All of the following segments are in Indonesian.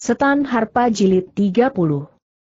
Setan Harpa Jilid 30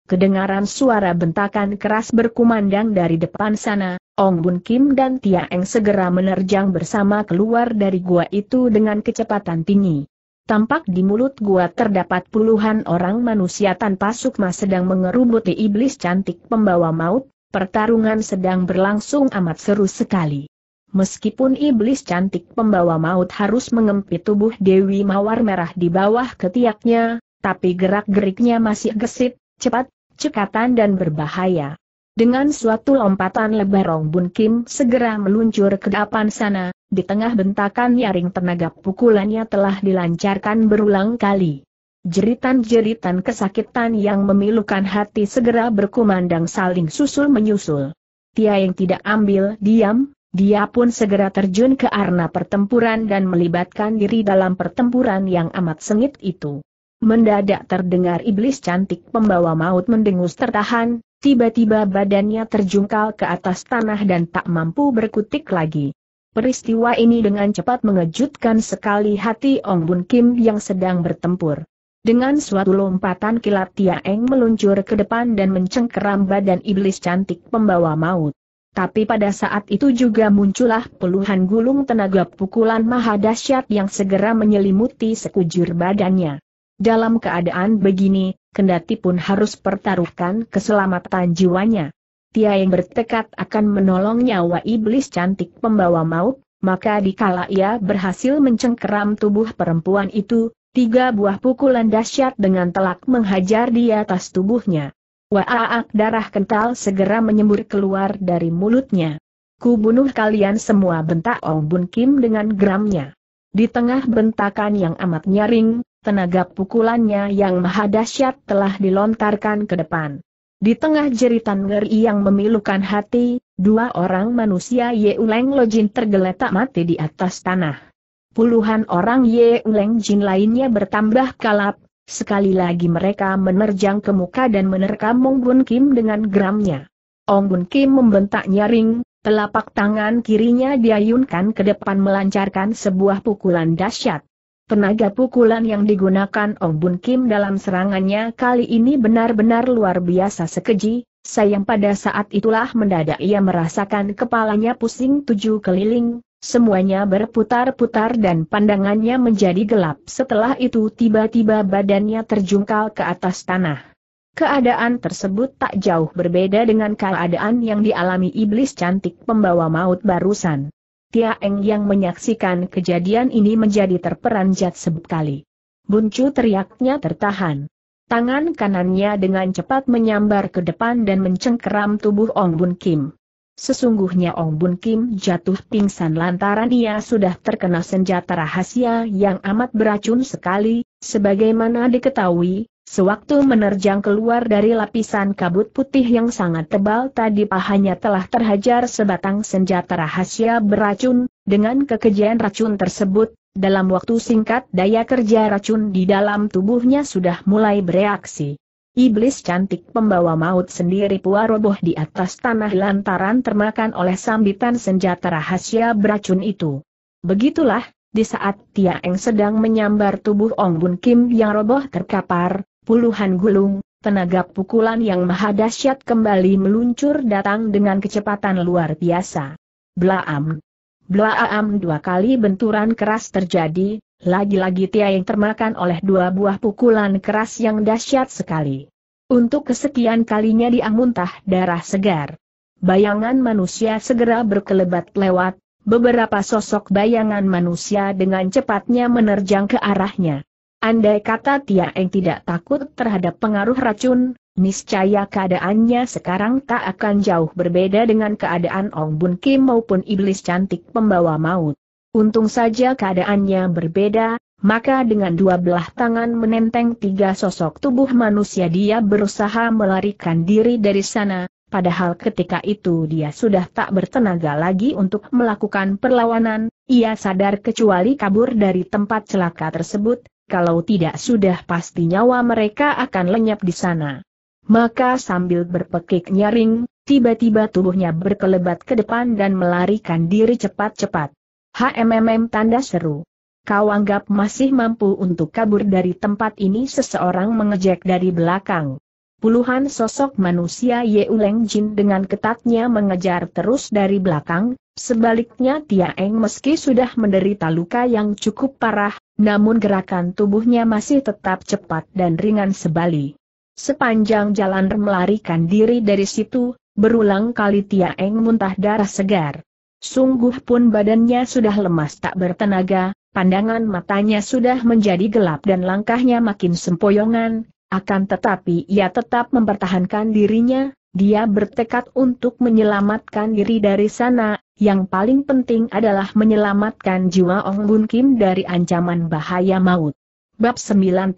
Kedengaran suara bentakan keras berkumandang dari depan sana, Ong Bun Kim dan Tia Eng segera menerjang bersama keluar dari gua itu dengan kecepatan tinggi. Tampak di mulut gua terdapat puluhan orang manusia tanpa sukma sedang mengerubuti iblis cantik pembawa maut, pertarungan sedang berlangsung amat seru sekali. Meskipun iblis cantik pembawa maut harus mengempit tubuh Dewi Mawar Merah di bawah ketiaknya, tapi gerak-geriknya masih gesit, cepat, cekatan dan berbahaya. Dengan suatu lompatan lebar Rong Bun Kim segera meluncur ke depan sana, di tengah bentakan nyaring tenaga pukulannya telah dilancarkan berulang kali. Jeritan-jeritan kesakitan yang memilukan hati segera berkumandang saling susul-menyusul. Tia yang tidak ambil diam, dia pun segera terjun ke arena pertempuran dan melibatkan diri dalam pertempuran yang amat sengit itu. Mendadak terdengar iblis cantik pembawa maut mendengus tertahan, tiba-tiba badannya terjungkal ke atas tanah dan tak mampu berkutik lagi. Peristiwa ini dengan cepat mengejutkan sekali hati Ong Bun Kim yang sedang bertempur. Dengan suatu lompatan kilat Tia Eng meluncur ke depan dan mencengkeram badan iblis cantik pembawa maut. Tapi pada saat itu juga muncullah puluhan gulung tenaga pukulan maha dahsyat yang segera menyelimuti sekujur badannya. Dalam keadaan begini, kendati pun harus pertaruhkan keselamatan jiwanya. Tia yang bertekad akan menolong nyawa iblis cantik pembawa maut, maka dikala ia berhasil mencengkeram tubuh perempuan itu, tiga buah pukulan dahsyat dengan telak menghajar di atas tubuhnya. Waaak darah kental segera menyembur keluar dari mulutnya. Ku bunuh kalian semua bentak Ong Bun Kim dengan geramnya. Di tengah bentakan yang amat nyaring, tenaga pukulannya yang maha dahsyat telah dilontarkan ke depan. Di tengah jeritan ngeri yang memilukan hati, dua orang manusia Yeuleng Lojin tergeletak mati di atas tanah. Puluhan orang Yeuleng Jin lainnya bertambah kalap, sekali lagi mereka menerjang ke muka dan menerkam Mong Bun Kim dengan geramnya. Ong Bun Kim membentak nyaring, telapak tangan kirinya diayunkan ke depan melancarkan sebuah pukulan dahsyat. Tenaga pukulan yang digunakan Ong Bun Kim dalam serangannya kali ini benar-benar luar biasa sekeji, sayang pada saat itulah mendadak ia merasakan kepalanya pusing tujuh keliling, semuanya berputar-putar dan pandangannya menjadi gelap setelah itu tiba-tiba badannya terjungkal ke atas tanah. Keadaan tersebut tak jauh berbeda dengan keadaan yang dialami iblis cantik pembawa maut barusan. Tia Eng yang menyaksikan kejadian ini menjadi terperanjat sebekali. Buncu teriaknya tertahan. Tangan kanannya dengan cepat menyambar ke depan dan mencengkeram tubuh Ong Bun Kim. Sesungguhnya Ong Bun Kim jatuh pingsan lantaran ia sudah terkena senjata rahasia yang amat beracun sekali, sebagaimana diketahui, Sewaktu menerjang keluar dari lapisan kabut putih yang sangat tebal tadi pahanya telah terhajar sebatang senjata rahasia beracun, dengan kekejian racun tersebut, dalam waktu singkat daya kerja racun di dalam tubuhnya sudah mulai bereaksi. Iblis cantik pembawa maut sendiri pua roboh di atas tanah lantaran termakan oleh sambitan senjata rahasia beracun itu. Begitulah, di saat Tia Eng sedang menyambar tubuh Ong Bun Kim yang roboh terkapar, Puluhan gulung, tenaga pukulan yang maha dahsyat kembali meluncur datang dengan kecepatan luar biasa. Blaam. Blaam dua kali benturan keras terjadi, lagi-lagi Tia yang termakan oleh dua buah pukulan keras yang dahsyat sekali. Untuk kesekian kalinya dia muntah darah segar. Bayangan manusia segera berkelebat lewat, beberapa sosok bayangan manusia dengan cepatnya menerjang ke arahnya. Andai kata Tia Eng tidak takut terhadap pengaruh racun, niscaya keadaannya sekarang tak akan jauh berbeda dengan keadaan Ong Bun Kim maupun iblis cantik pembawa maut. Untung saja keadaannya berbeda, maka dengan dua belah tangan menenteng tiga sosok tubuh manusia dia berusaha melarikan diri dari sana, padahal ketika itu dia sudah tak bertenaga lagi untuk melakukan perlawanan, ia sadar kecuali kabur dari tempat celaka tersebut, kalau tidak sudah pasti nyawa mereka akan lenyap di sana. Maka sambil berpekik nyaring, tiba-tiba tubuhnya berkelebat ke depan dan melarikan diri cepat-cepat. HMMM tanda seru. Kau anggap masih mampu untuk kabur dari tempat ini seseorang mengejek dari belakang. Puluhan sosok manusia Yeuleng Jin dengan ketatnya mengejar terus dari belakang, sebaliknya Tia Eng meski sudah menderita luka yang cukup parah, namun gerakan tubuhnya masih tetap cepat dan ringan sebali. Sepanjang jalan melarikan diri dari situ, berulang kali Tia Eng muntah darah segar. Sungguh pun badannya sudah lemas tak bertenaga, pandangan matanya sudah menjadi gelap dan langkahnya makin sempoyongan, akan tetapi ia tetap mempertahankan dirinya, dia bertekad untuk menyelamatkan diri dari sana, yang paling penting adalah menyelamatkan jiwa Ong Bun Kim dari ancaman bahaya maut. Bab 95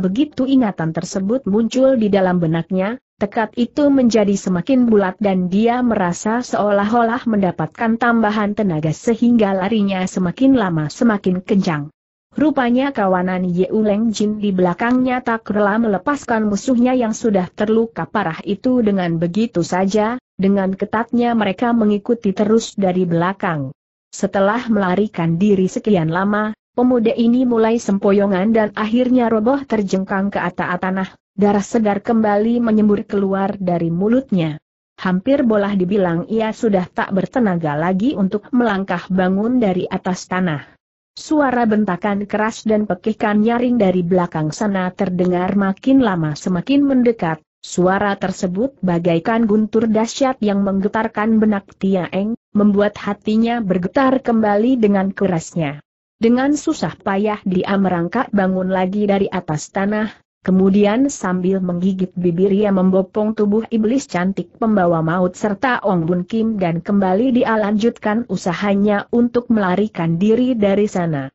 begitu ingatan tersebut muncul di dalam benaknya, tekad itu menjadi semakin bulat dan dia merasa seolah-olah mendapatkan tambahan tenaga sehingga larinya semakin lama semakin kencang. Rupanya kawanan Ye Jin di belakangnya tak rela melepaskan musuhnya yang sudah terluka parah itu dengan begitu saja, dengan ketatnya mereka mengikuti terus dari belakang. Setelah melarikan diri sekian lama, pemuda ini mulai sempoyongan dan akhirnya roboh terjengkang ke atas tanah, darah segar kembali menyembur keluar dari mulutnya. Hampir boleh dibilang ia sudah tak bertenaga lagi untuk melangkah bangun dari atas tanah. Suara bentakan keras dan pekikan nyaring dari belakang sana terdengar makin lama semakin mendekat, suara tersebut bagaikan guntur dahsyat yang menggetarkan benak Tiaeng, membuat hatinya bergetar kembali dengan kerasnya. Dengan susah payah dia merangkak bangun lagi dari atas tanah, Kemudian sambil menggigit bibir ia membopong tubuh iblis cantik pembawa maut serta Ong Bun Kim dan kembali dia lanjutkan usahanya untuk melarikan diri dari sana.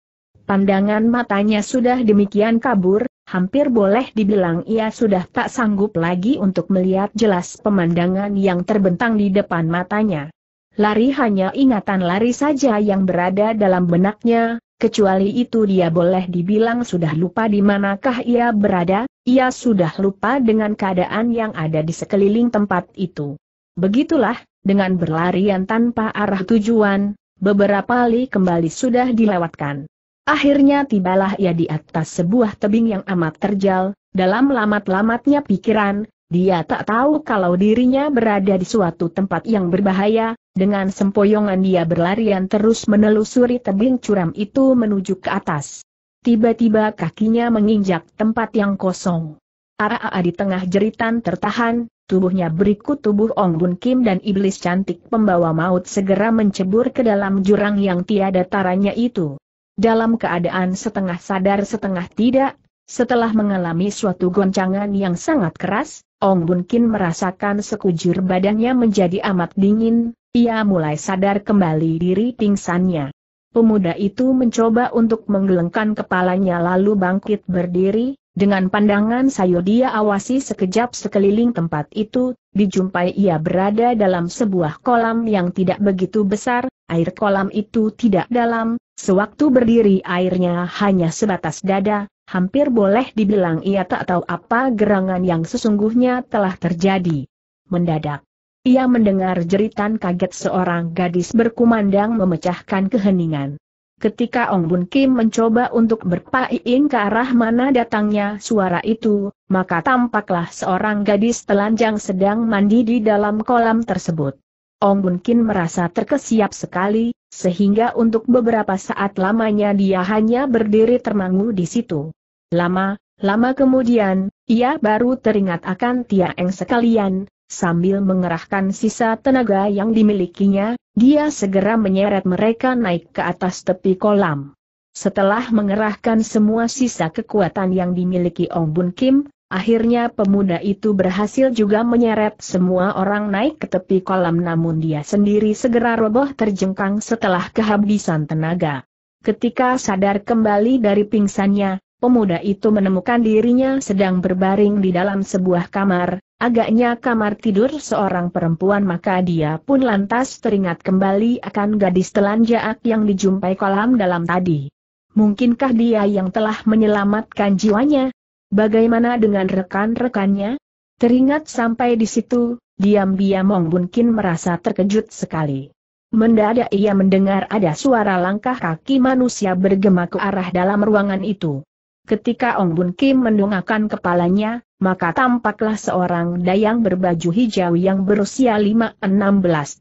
Pandangan matanya sudah demikian kabur, hampir boleh dibilang ia sudah tak sanggup lagi untuk melihat jelas pemandangan yang terbentang di depan matanya. Lari hanya ingatan lari saja yang berada dalam benaknya, Kecuali itu dia boleh dibilang sudah lupa di manakah ia berada, ia sudah lupa dengan keadaan yang ada di sekeliling tempat itu. Begitulah, dengan berlarian tanpa arah tujuan, beberapa kali kembali sudah dilewatkan. Akhirnya tibalah ia di atas sebuah tebing yang amat terjal, dalam lamat-lamatnya pikiran, dia tak tahu kalau dirinya berada di suatu tempat yang berbahaya, dengan sempoyongan dia berlarian terus menelusuri tebing curam itu menuju ke atas. Tiba-tiba kakinya menginjak tempat yang kosong. Araa di tengah jeritan tertahan, tubuhnya berikut tubuh Ong Bun Kim dan iblis cantik pembawa maut segera mencebur ke dalam jurang yang tiada taranya itu. Dalam keadaan setengah sadar setengah tidak, setelah mengalami suatu goncangan yang sangat keras, Ong Bun Kin merasakan sekujur badannya menjadi amat dingin, ia mulai sadar kembali diri pingsannya. Pemuda itu mencoba untuk menggelengkan kepalanya lalu bangkit berdiri, dengan pandangan sayo dia awasi sekejap sekeliling tempat itu, dijumpai ia berada dalam sebuah kolam yang tidak begitu besar, air kolam itu tidak dalam, sewaktu berdiri airnya hanya sebatas dada, hampir boleh dibilang ia tak tahu apa gerangan yang sesungguhnya telah terjadi. Mendadak, ia mendengar jeritan kaget seorang gadis berkumandang memecahkan keheningan. Ketika Ong Bun Kim mencoba untuk berpaling ke arah mana datangnya suara itu, maka tampaklah seorang gadis telanjang sedang mandi di dalam kolam tersebut. Ong Bun Kim merasa terkesiap sekali, sehingga untuk beberapa saat lamanya dia hanya berdiri termangu di situ. Lama, lama kemudian, ia baru teringat akan Tia Eng sekalian, Sambil mengerahkan sisa tenaga yang dimilikinya, dia segera menyeret mereka naik ke atas tepi kolam. Setelah mengerahkan semua sisa kekuatan yang dimiliki Ong Bun Kim, Akhirnya pemuda itu berhasil juga menyeret semua orang naik ke tepi kolam namun dia sendiri segera roboh terjengkang setelah kehabisan tenaga. Ketika sadar kembali dari pingsannya, pemuda itu menemukan dirinya sedang berbaring di dalam sebuah kamar, agaknya kamar tidur seorang perempuan maka dia pun lantas teringat kembali akan gadis telanjaak yang dijumpai kolam dalam tadi. Mungkinkah dia yang telah menyelamatkan jiwanya? Bagaimana dengan rekan-rekannya? Teringat sampai di situ, diam-diam Mong Bunkin merasa terkejut sekali. Mendadak ia mendengar ada suara langkah kaki manusia bergema ke arah dalam ruangan itu. Ketika Ong Bun Kim mendongakkan kepalanya, maka tampaklah seorang dayang berbaju hijau yang berusia 5-16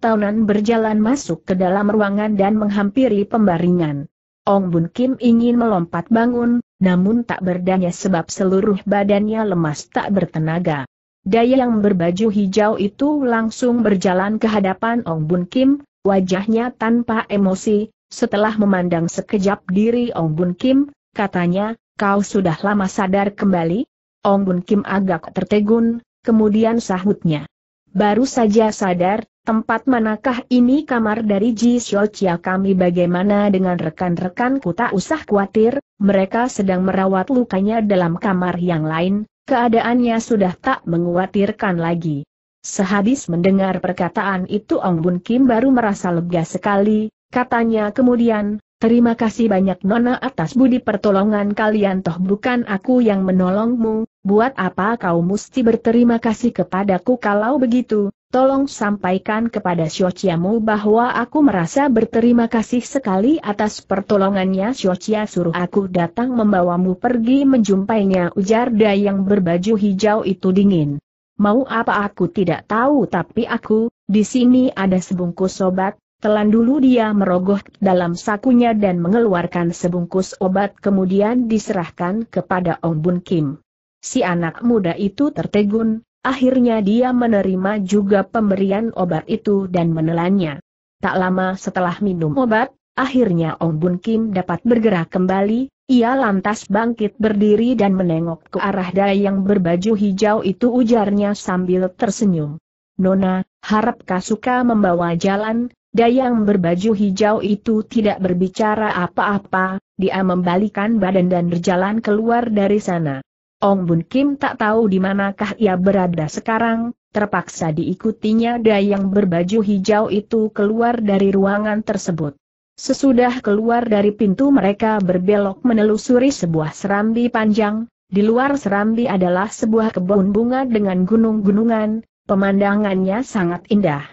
tahunan berjalan masuk ke dalam ruangan dan menghampiri pembaringan. Ong Bun Kim ingin melompat bangun, namun tak berdaya sebab seluruh badannya lemas tak bertenaga. Daya yang berbaju hijau itu langsung berjalan ke hadapan Ong Bun Kim, wajahnya tanpa emosi, setelah memandang sekejap diri Ong Bun Kim, katanya, kau sudah lama sadar kembali? Ong Bun Kim agak tertegun, kemudian sahutnya. Baru saja sadar, Tempat manakah ini kamar dari Ji Xiaochia kami bagaimana dengan rekan-rekanku tak usah khawatir, mereka sedang merawat lukanya dalam kamar yang lain, keadaannya sudah tak menguatirkan lagi. Sehabis mendengar perkataan itu Ong Bun Kim baru merasa lega sekali, katanya kemudian, Terima kasih banyak Nona atas budi pertolongan kalian toh bukan aku yang menolongmu, buat apa kau mesti berterima kasih kepadaku kalau begitu, tolong sampaikan kepada Syociamu bahwa aku merasa berterima kasih sekali atas pertolongannya Syocia suruh aku datang membawamu pergi menjumpainya ujar Dayang berbaju hijau itu dingin. Mau apa aku tidak tahu tapi aku, di sini ada sebungkus sobat, Telan dulu dia merogoh dalam sakunya dan mengeluarkan sebungkus obat kemudian diserahkan kepada Ong Bun Kim. Si anak muda itu tertegun, akhirnya dia menerima juga pemberian obat itu dan menelannya. Tak lama setelah minum obat, akhirnya Ong Bun Kim dapat bergerak kembali, ia lantas bangkit berdiri dan menengok ke arah dai yang berbaju hijau itu ujarnya sambil tersenyum. Nona, harap Kasuka membawa jalan, Dayang berbaju hijau itu tidak berbicara apa-apa, dia membalikan badan dan berjalan keluar dari sana. Ong Bun Kim tak tahu di manakah ia berada sekarang, terpaksa diikutinya Dayang berbaju hijau itu keluar dari ruangan tersebut. Sesudah keluar dari pintu mereka berbelok menelusuri sebuah serambi panjang, di luar serambi adalah sebuah kebun bunga dengan gunung-gunungan, pemandangannya sangat indah.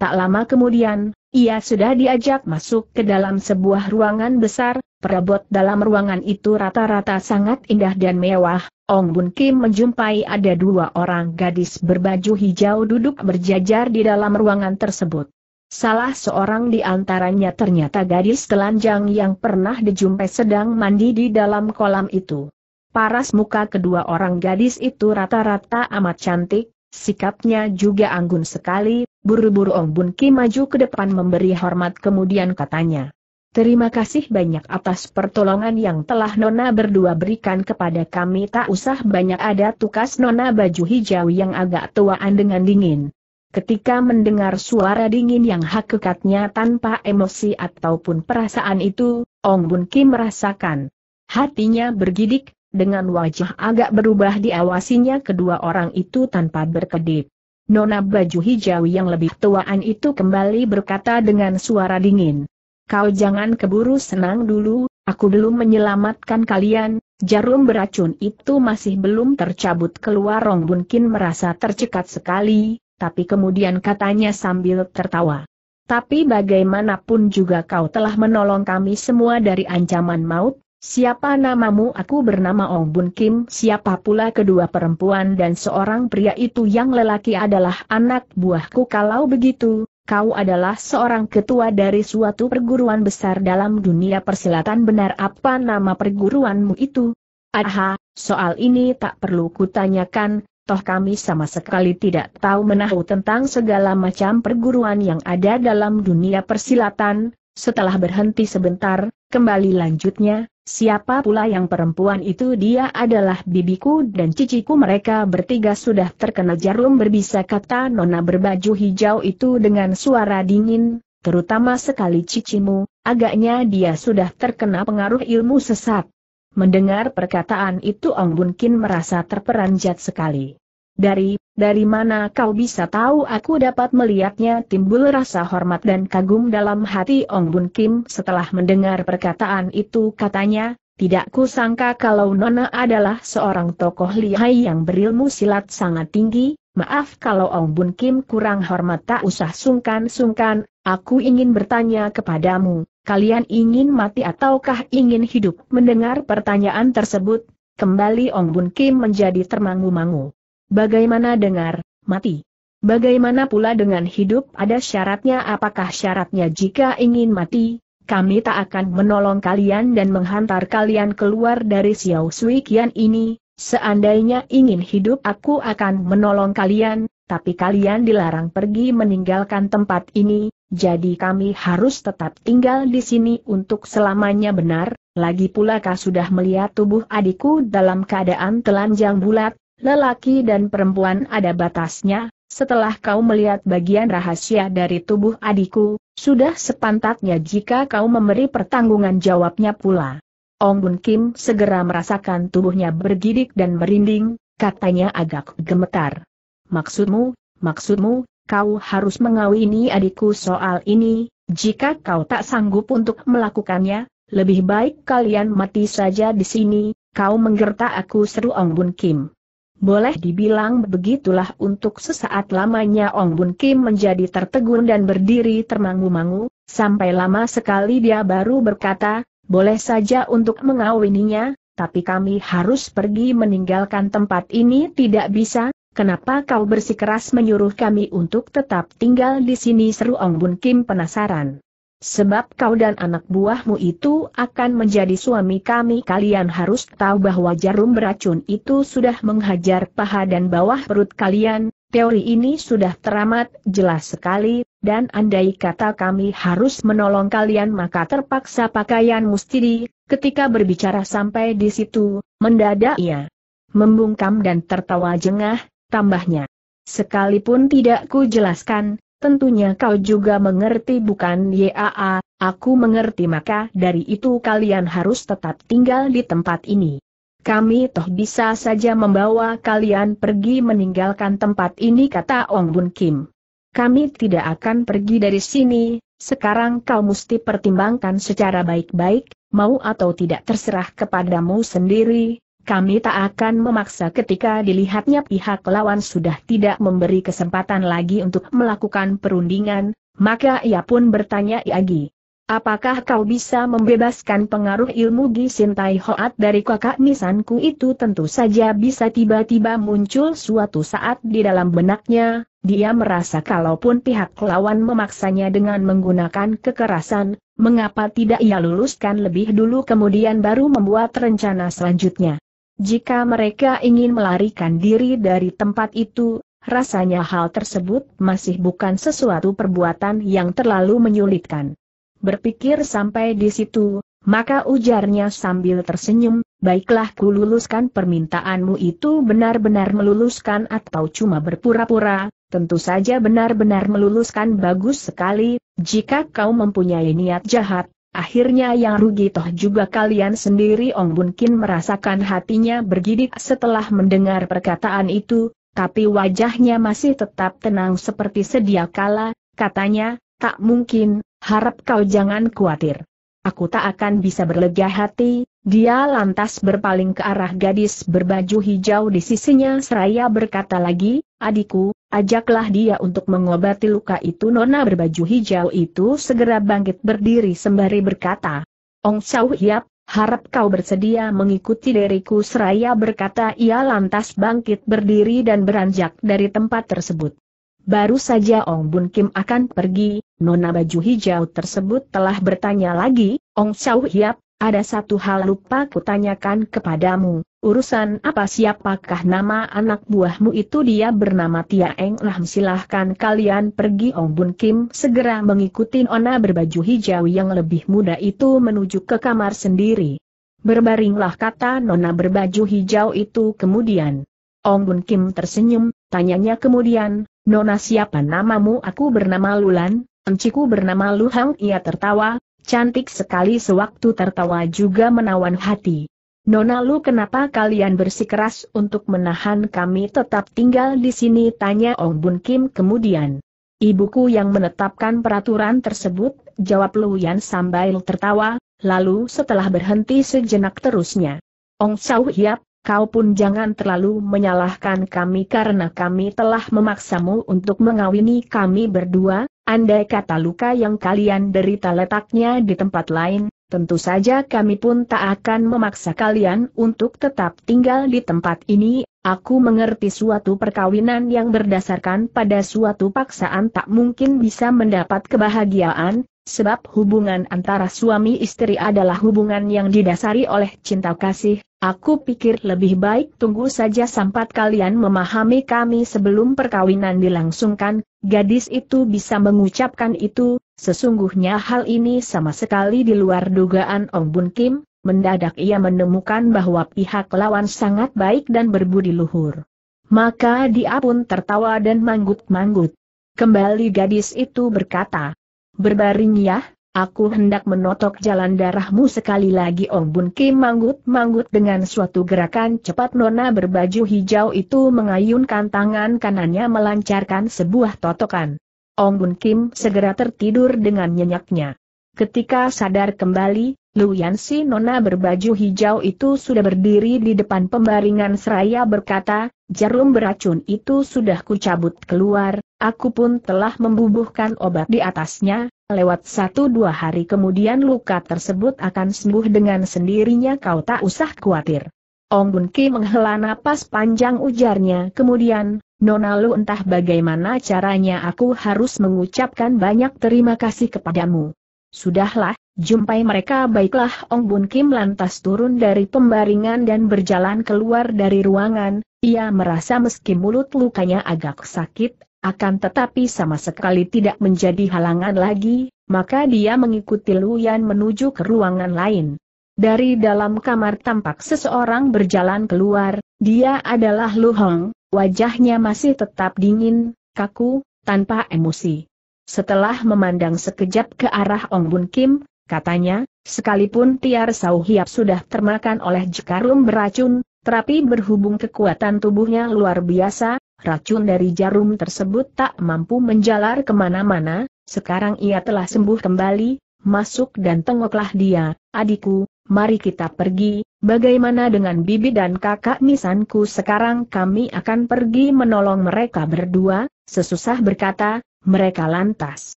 Tak lama kemudian, ia sudah diajak masuk ke dalam sebuah ruangan besar, perabot dalam ruangan itu rata-rata sangat indah dan mewah. Ong Bun Kim menjumpai ada dua orang gadis berbaju hijau duduk berjajar di dalam ruangan tersebut. Salah seorang di antaranya ternyata gadis telanjang yang pernah dijumpai sedang mandi di dalam kolam itu. Paras muka kedua orang gadis itu rata-rata amat cantik, sikapnya juga anggun sekali, Buru-buru Ong Bun Ki maju ke depan memberi hormat kemudian katanya. Terima kasih banyak atas pertolongan yang telah Nona berdua berikan kepada kami. Tak usah banyak ada tukas Nona baju hijau yang agak tuaan dengan dingin. Ketika mendengar suara dingin yang hakikatnya tanpa emosi ataupun perasaan itu, Ong Bun Ki merasakan. Hatinya bergidik, dengan wajah agak berubah diawasinya kedua orang itu tanpa berkedip. Nona baju hijau yang lebih tuaan itu kembali berkata dengan suara dingin. Kau jangan keburu senang dulu, aku belum menyelamatkan kalian, jarum beracun itu masih belum tercabut keluar Rong Bunkin merasa tercekat sekali, tapi kemudian katanya sambil tertawa. Tapi bagaimanapun juga kau telah menolong kami semua dari ancaman maut, Siapa namamu? Aku bernama Ong Bun Kim. Siapa pula kedua perempuan dan seorang pria itu yang lelaki adalah anak buahku. Kalau begitu, kau adalah seorang ketua dari suatu perguruan besar dalam dunia persilatan. Benar apa nama perguruanmu itu? Aha, soal ini tak perlu kutanyakan, toh kami sama sekali tidak tahu menahu tentang segala macam perguruan yang ada dalam dunia persilatan. Setelah berhenti sebentar, kembali lanjutnya, Siapa pula yang perempuan itu dia adalah bibiku dan ciciku mereka bertiga sudah terkena jarum berbisa kata nona berbaju hijau itu dengan suara dingin, terutama sekali cicimu, agaknya dia sudah terkena pengaruh ilmu sesat. Mendengar perkataan itu Ong Bun Kin merasa terperanjat sekali. Dari, dari mana kau bisa tahu aku dapat melihatnya timbul rasa hormat dan kagum dalam hati Ong Bun Kim setelah mendengar perkataan itu katanya, tidak kusangka kalau Nona adalah seorang tokoh lihai yang berilmu silat sangat tinggi, maaf kalau Ong Bun Kim kurang hormat tak usah sungkan-sungkan, aku ingin bertanya kepadamu, kalian ingin mati ataukah ingin hidup? Mendengar pertanyaan tersebut, kembali Ong Bun Kim menjadi termangu-mangu. Bagaimana dengar, mati? Bagaimana pula dengan hidup ada syaratnya apakah syaratnya jika ingin mati, kami tak akan menolong kalian dan menghantar kalian keluar dari Xiao Sui Kian ini, seandainya ingin hidup aku akan menolong kalian, tapi kalian dilarang pergi meninggalkan tempat ini, jadi kami harus tetap tinggal di sini untuk selamanya benar, lagi pula kau sudah melihat tubuh adikku dalam keadaan telanjang bulat, Lelaki dan perempuan ada batasnya, setelah kau melihat bagian rahasia dari tubuh adikku, sudah sepantasnya jika kau memberi pertanggungan jawabnya pula. Ong Bun Kim segera merasakan tubuhnya bergidik dan merinding, katanya agak gemetar. Maksudmu, maksudmu, kau harus mengawini adikku soal ini, jika kau tak sanggup untuk melakukannya, lebih baik kalian mati saja di sini, kau menggertak aku seru Ong Bun Kim. Boleh dibilang begitulah untuk sesaat lamanya Ong Bun Kim menjadi tertegun dan berdiri termangu-mangu, sampai lama sekali dia baru berkata, boleh saja untuk mengawininya, tapi kami harus pergi meninggalkan tempat ini tidak bisa, kenapa kau bersikeras menyuruh kami untuk tetap tinggal di sini seru Ong Bun Kim penasaran. Sebab kau dan anak buahmu itu akan menjadi suami kami kalian harus tahu bahwa jarum beracun itu sudah menghajar paha dan bawah perut kalian, teori ini sudah teramat jelas sekali, dan andai kata kami harus menolong kalian maka terpaksa pakaian mustiri. ketika berbicara sampai di situ, mendadak ia membungkam dan tertawa jengah, tambahnya. Sekalipun tidak ku jelaskan, Tentunya kau juga mengerti bukan YAA, aku mengerti maka dari itu kalian harus tetap tinggal di tempat ini. Kami toh bisa saja membawa kalian pergi meninggalkan tempat ini kata Ong Bun Kim. Kami tidak akan pergi dari sini, sekarang kau mesti pertimbangkan secara baik-baik, mau atau tidak terserah kepadamu sendiri, kami tak akan memaksa ketika dilihatnya pihak lawan sudah tidak memberi kesempatan lagi untuk melakukan perundingan, maka ia pun bertanya lagi. Apakah kau bisa membebaskan pengaruh ilmu Gisintai Hoat dari kakak nisanku itu tentu saja bisa tiba-tiba muncul suatu saat di dalam benaknya, dia merasa kalaupun pihak lawan memaksanya dengan menggunakan kekerasan, mengapa tidak ia luluskan lebih dulu kemudian baru membuat rencana selanjutnya. Jika mereka ingin melarikan diri dari tempat itu, rasanya hal tersebut masih bukan sesuatu perbuatan yang terlalu menyulitkan. Berpikir sampai di situ, maka ujarnya sambil tersenyum, baiklah ku luluskan permintaanmu itu benar-benar meluluskan atau cuma berpura-pura, tentu saja benar-benar meluluskan bagus sekali, jika kau mempunyai niat jahat, Akhirnya yang rugi toh juga kalian sendiri Ong Bun Kin merasakan hatinya bergidik setelah mendengar perkataan itu, tapi wajahnya masih tetap tenang seperti sedia kala, katanya, tak mungkin, harap kau jangan khawatir. Aku tak akan bisa berlega hati, dia lantas berpaling ke arah gadis berbaju hijau di sisinya seraya berkata lagi, adikku, Ajaklah dia untuk mengobati luka itu Nona berbaju hijau itu segera bangkit berdiri sembari berkata. Ong Sau Hiap, harap kau bersedia mengikuti diriku seraya berkata ia lantas bangkit berdiri dan beranjak dari tempat tersebut. Baru saja Ong Bun Kim akan pergi, Nona baju hijau tersebut telah bertanya lagi, Ong Sau Hiap, ada satu hal lupa kutanyakan kepadamu. Urusan apa siapakah nama anak buahmu itu dia bernama Tia Eng Lam silahkan kalian pergi Ong Bun Kim segera mengikuti Ona berbaju hijau yang lebih muda itu menuju ke kamar sendiri. Berbaringlah kata Nona berbaju hijau itu kemudian. Ong Bun Kim tersenyum, tanyanya kemudian, Nona siapa namamu aku bernama Lulan, enciku bernama Luhang ia tertawa, cantik sekali sewaktu tertawa juga menawan hati. Nona Lu kenapa kalian bersikeras untuk menahan kami tetap tinggal di sini tanya Ong Bun Kim kemudian. Ibuku yang menetapkan peraturan tersebut, jawab Lu Yan sambil tertawa, lalu setelah berhenti sejenak terusnya. Ong Chau Hiap, kau pun jangan terlalu menyalahkan kami karena kami telah memaksamu untuk mengawini kami berdua, andai kata luka yang kalian derita letaknya di tempat lain, tentu saja kami pun tak akan memaksa kalian untuk tetap tinggal di tempat ini, aku mengerti suatu perkawinan yang berdasarkan pada suatu paksaan tak mungkin bisa mendapat kebahagiaan, sebab hubungan antara suami istri adalah hubungan yang didasari oleh cinta kasih, aku pikir lebih baik tunggu saja sampai kalian memahami kami sebelum perkawinan dilangsungkan, gadis itu bisa mengucapkan itu, sesungguhnya hal ini sama sekali di luar dugaan Ong Bun Kim, mendadak ia menemukan bahwa pihak lawan sangat baik dan berbudi luhur. Maka dia pun tertawa dan manggut-manggut. Kembali gadis itu berkata, Berbaring ya, aku hendak menotok jalan darahmu sekali lagi Ong Bun Kim manggut-manggut dengan suatu gerakan cepat nona berbaju hijau itu mengayunkan tangan kanannya melancarkan sebuah totokan. Ong Bun Kim segera tertidur dengan nyenyaknya. Ketika sadar kembali, Luyansi nona berbaju hijau itu sudah berdiri di depan pembaringan seraya berkata, jarum beracun itu sudah kucabut keluar, Aku pun telah membubuhkan obat di atasnya, lewat satu dua hari kemudian luka tersebut akan sembuh dengan sendirinya kau tak usah khawatir. Ong Bun Ki menghela napas panjang ujarnya kemudian, Nona Lu entah bagaimana caranya aku harus mengucapkan banyak terima kasih kepadamu. Sudahlah, jumpai mereka baiklah Ong Bun Kim lantas turun dari pembaringan dan berjalan keluar dari ruangan, ia merasa meski mulut lukanya agak sakit akan tetapi sama sekali tidak menjadi halangan lagi, maka dia mengikuti Luyan menuju ke ruangan lain. Dari dalam kamar tampak seseorang berjalan keluar, dia adalah Lu Hong, wajahnya masih tetap dingin, kaku, tanpa emosi. Setelah memandang sekejap ke arah Ong Bun Kim, katanya, sekalipun Tiar Sau Hiap sudah termakan oleh jekarum beracun, terapi berhubung kekuatan tubuhnya luar biasa, racun dari jarum tersebut tak mampu menjalar kemana-mana, sekarang ia telah sembuh kembali, masuk dan tengoklah dia, adikku, mari kita pergi, bagaimana dengan bibi dan kakak nisanku sekarang kami akan pergi menolong mereka berdua, sesusah berkata, mereka lantas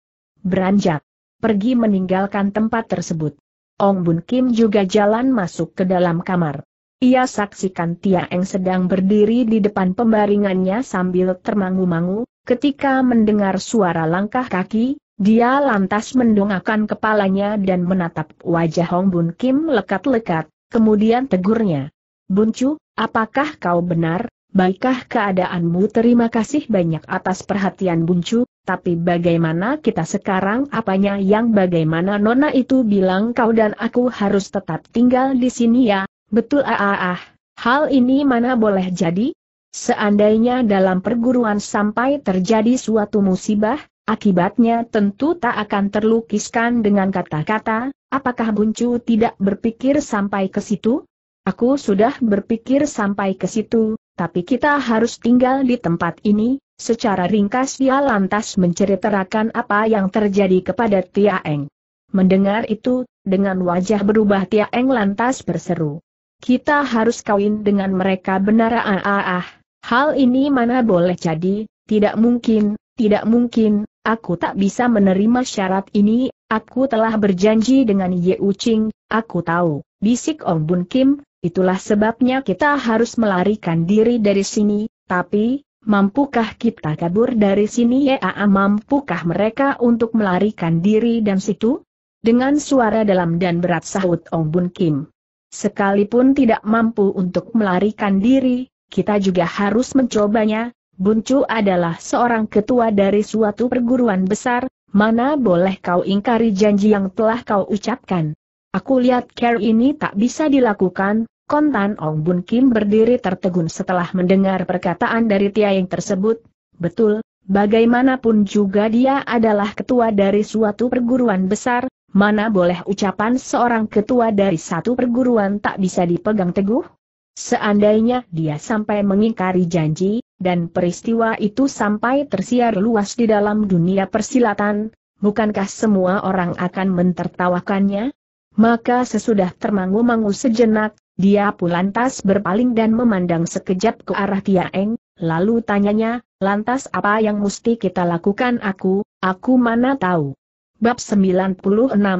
beranjak, pergi meninggalkan tempat tersebut. Ong Bun Kim juga jalan masuk ke dalam kamar. Ia saksikan Tia Tiaeng sedang berdiri di depan pembaringannya sambil termangu-mangu, ketika mendengar suara langkah kaki, dia lantas mendongakkan kepalanya dan menatap wajah Hong Bun Kim lekat-lekat, kemudian tegurnya. Buncu, apakah kau benar? Baikkah keadaanmu terima kasih banyak atas perhatian Buncu, tapi bagaimana kita sekarang apanya yang bagaimana Nona itu bilang kau dan aku harus tetap tinggal di sini ya, Betul ah ah ah. Hal ini mana boleh jadi? Seandainya dalam perguruan sampai terjadi suatu musibah, akibatnya tentu tak akan terlukiskan dengan kata-kata, apakah Buncu tidak berpikir sampai ke situ? Aku sudah berpikir sampai ke situ, tapi kita harus tinggal di tempat ini, secara ringkas dia lantas menceritakan apa yang terjadi kepada Tiaeng. Mendengar itu, dengan wajah berubah Tiaeng lantas berseru. Kita harus kawin dengan mereka benar ah ah ah. Hal ini mana boleh jadi, tidak mungkin, tidak mungkin, aku tak bisa menerima syarat ini, aku telah berjanji dengan Ye Ucing, aku tahu, bisik Ong Bun Kim, itulah sebabnya kita harus melarikan diri dari sini, tapi, mampukah kita kabur dari sini ya ah, ah, mampukah mereka untuk melarikan diri dan situ? Dengan suara dalam dan berat sahut Ong Bun Kim. Sekalipun tidak mampu untuk melarikan diri, kita juga harus mencobanya. Buncu adalah seorang ketua dari suatu perguruan besar, mana boleh kau ingkari janji yang telah kau ucapkan. Aku lihat care ini tak bisa dilakukan, kontan Ong Bun Kim berdiri tertegun setelah mendengar perkataan dari Tia yang tersebut. Betul, bagaimanapun juga dia adalah ketua dari suatu perguruan besar, Mana boleh ucapan seorang ketua dari satu perguruan tak bisa dipegang teguh? Seandainya dia sampai mengingkari janji, dan peristiwa itu sampai tersiar luas di dalam dunia persilatan, bukankah semua orang akan mentertawakannya? Maka sesudah termangu-mangu sejenak, dia pun lantas berpaling dan memandang sekejap ke arah Tiaeng, lalu tanyanya, lantas apa yang mesti kita lakukan aku, aku mana tahu. Bab 96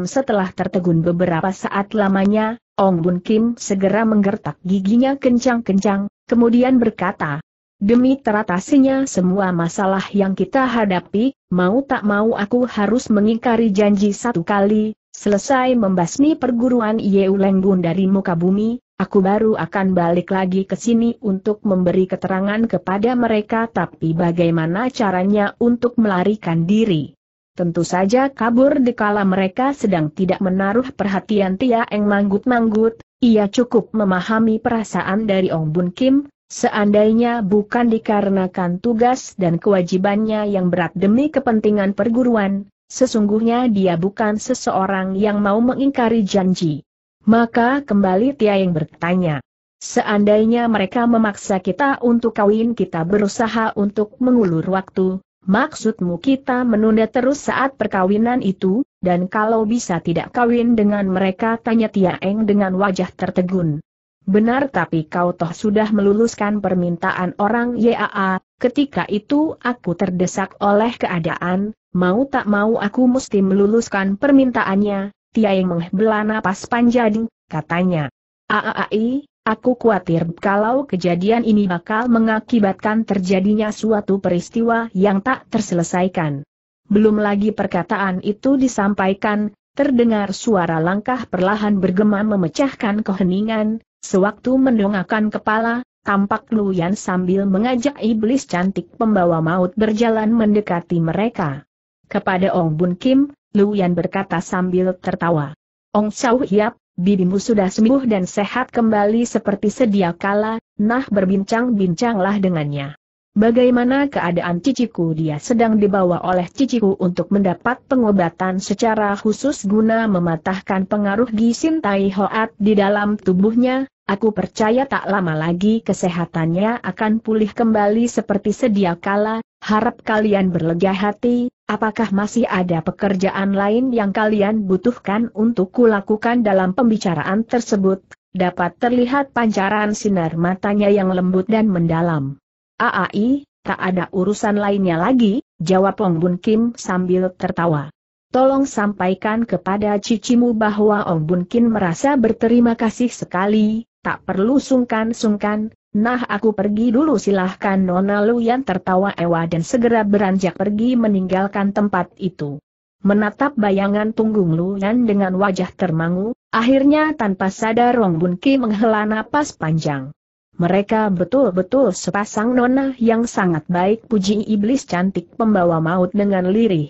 Setelah tertegun beberapa saat lamanya, Ong Bun Kim segera menggertak giginya kencang-kencang, kemudian berkata, Demi teratasinya semua masalah yang kita hadapi, mau tak mau aku harus mengingkari janji satu kali, selesai membasmi perguruan Yeu Bun dari muka bumi, aku baru akan balik lagi ke sini untuk memberi keterangan kepada mereka tapi bagaimana caranya untuk melarikan diri. Tentu saja kabur di dikala mereka sedang tidak menaruh perhatian Tia Eng manggut-manggut, ia cukup memahami perasaan dari Ong Bun Kim, seandainya bukan dikarenakan tugas dan kewajibannya yang berat demi kepentingan perguruan, sesungguhnya dia bukan seseorang yang mau mengingkari janji. Maka kembali Tia Eng bertanya. Seandainya mereka memaksa kita untuk kawin kita berusaha untuk mengulur waktu, Maksudmu kita menunda terus saat perkawinan itu, dan kalau bisa tidak kawin dengan mereka tanya Tiaeng dengan wajah tertegun. Benar tapi kau toh sudah meluluskan permintaan orang YAA, ketika itu aku terdesak oleh keadaan, mau tak mau aku mesti meluluskan permintaannya, Tiaeng menghbelah napas panjang, katanya. Aaai, Aku khawatir kalau kejadian ini bakal mengakibatkan terjadinya suatu peristiwa yang tak terselesaikan. Belum lagi perkataan itu disampaikan, terdengar suara langkah perlahan bergema memecahkan keheningan, sewaktu mendongakkan kepala, tampak Luyan sambil mengajak iblis cantik pembawa maut berjalan mendekati mereka. Kepada Ong Bun Kim, Luyan berkata sambil tertawa. Ong Chau Hiap, Bibimu sudah sembuh dan sehat kembali seperti sedia kala, nah berbincang-bincanglah dengannya. Bagaimana keadaan ciciku dia sedang dibawa oleh ciciku untuk mendapat pengobatan secara khusus guna mematahkan pengaruh gisin tai hoat di dalam tubuhnya, Aku percaya tak lama lagi kesehatannya akan pulih kembali seperti sedia kala, harap kalian berlega hati, apakah masih ada pekerjaan lain yang kalian butuhkan untuk kulakukan dalam pembicaraan tersebut? Dapat terlihat pancaran sinar matanya yang lembut dan mendalam. Aai, tak ada urusan lainnya lagi, jawab Ong Bun Kim sambil tertawa. Tolong sampaikan kepada cicimu bahwa Ong Bun Kim merasa berterima kasih sekali, tak perlu sungkan-sungkan, Nah aku pergi dulu silahkan Nona Luyan tertawa ewa dan segera beranjak pergi meninggalkan tempat itu. Menatap bayangan Tunggung Luyan dengan wajah termangu, akhirnya tanpa sadar Rong Bun Ki menghela napas panjang. Mereka betul-betul sepasang nona yang sangat baik puji iblis cantik pembawa maut dengan lirih.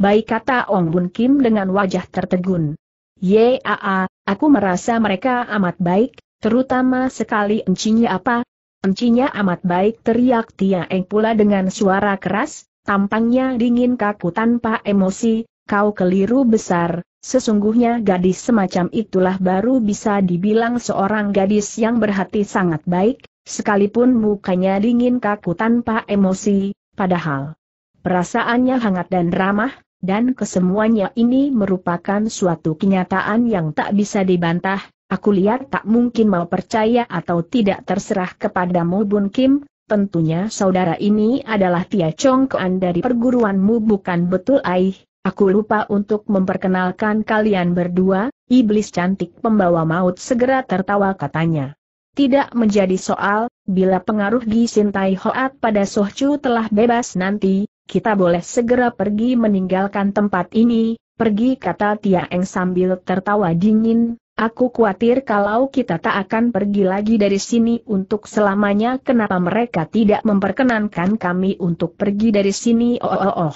Baik kata Ong Bun Kim dengan wajah tertegun. Yaa, aku merasa mereka amat baik, Terutama sekali encinya apa? Encinya amat baik teriak Tia Eng pula dengan suara keras, tampangnya dingin kaku tanpa emosi, kau keliru besar, sesungguhnya gadis semacam itulah baru bisa dibilang seorang gadis yang berhati sangat baik, sekalipun mukanya dingin kaku tanpa emosi, padahal perasaannya hangat dan ramah, dan kesemuanya ini merupakan suatu kenyataan yang tak bisa dibantah, Aku lihat tak mungkin mau percaya atau tidak terserah kepadamu Bun Kim, tentunya saudara ini adalah Tia Chong Koan dari perguruanmu bukan betul Aih. Aku lupa untuk memperkenalkan kalian berdua, iblis cantik pembawa maut segera tertawa katanya. Tidak menjadi soal, bila pengaruh Gisin Tai Hoat pada Soh Chu telah bebas nanti, kita boleh segera pergi meninggalkan tempat ini, pergi kata Tia Eng sambil tertawa dingin, Aku khawatir kalau kita tak akan pergi lagi dari sini untuk selamanya kenapa mereka tidak memperkenankan kami untuk pergi dari sini oh oh oh.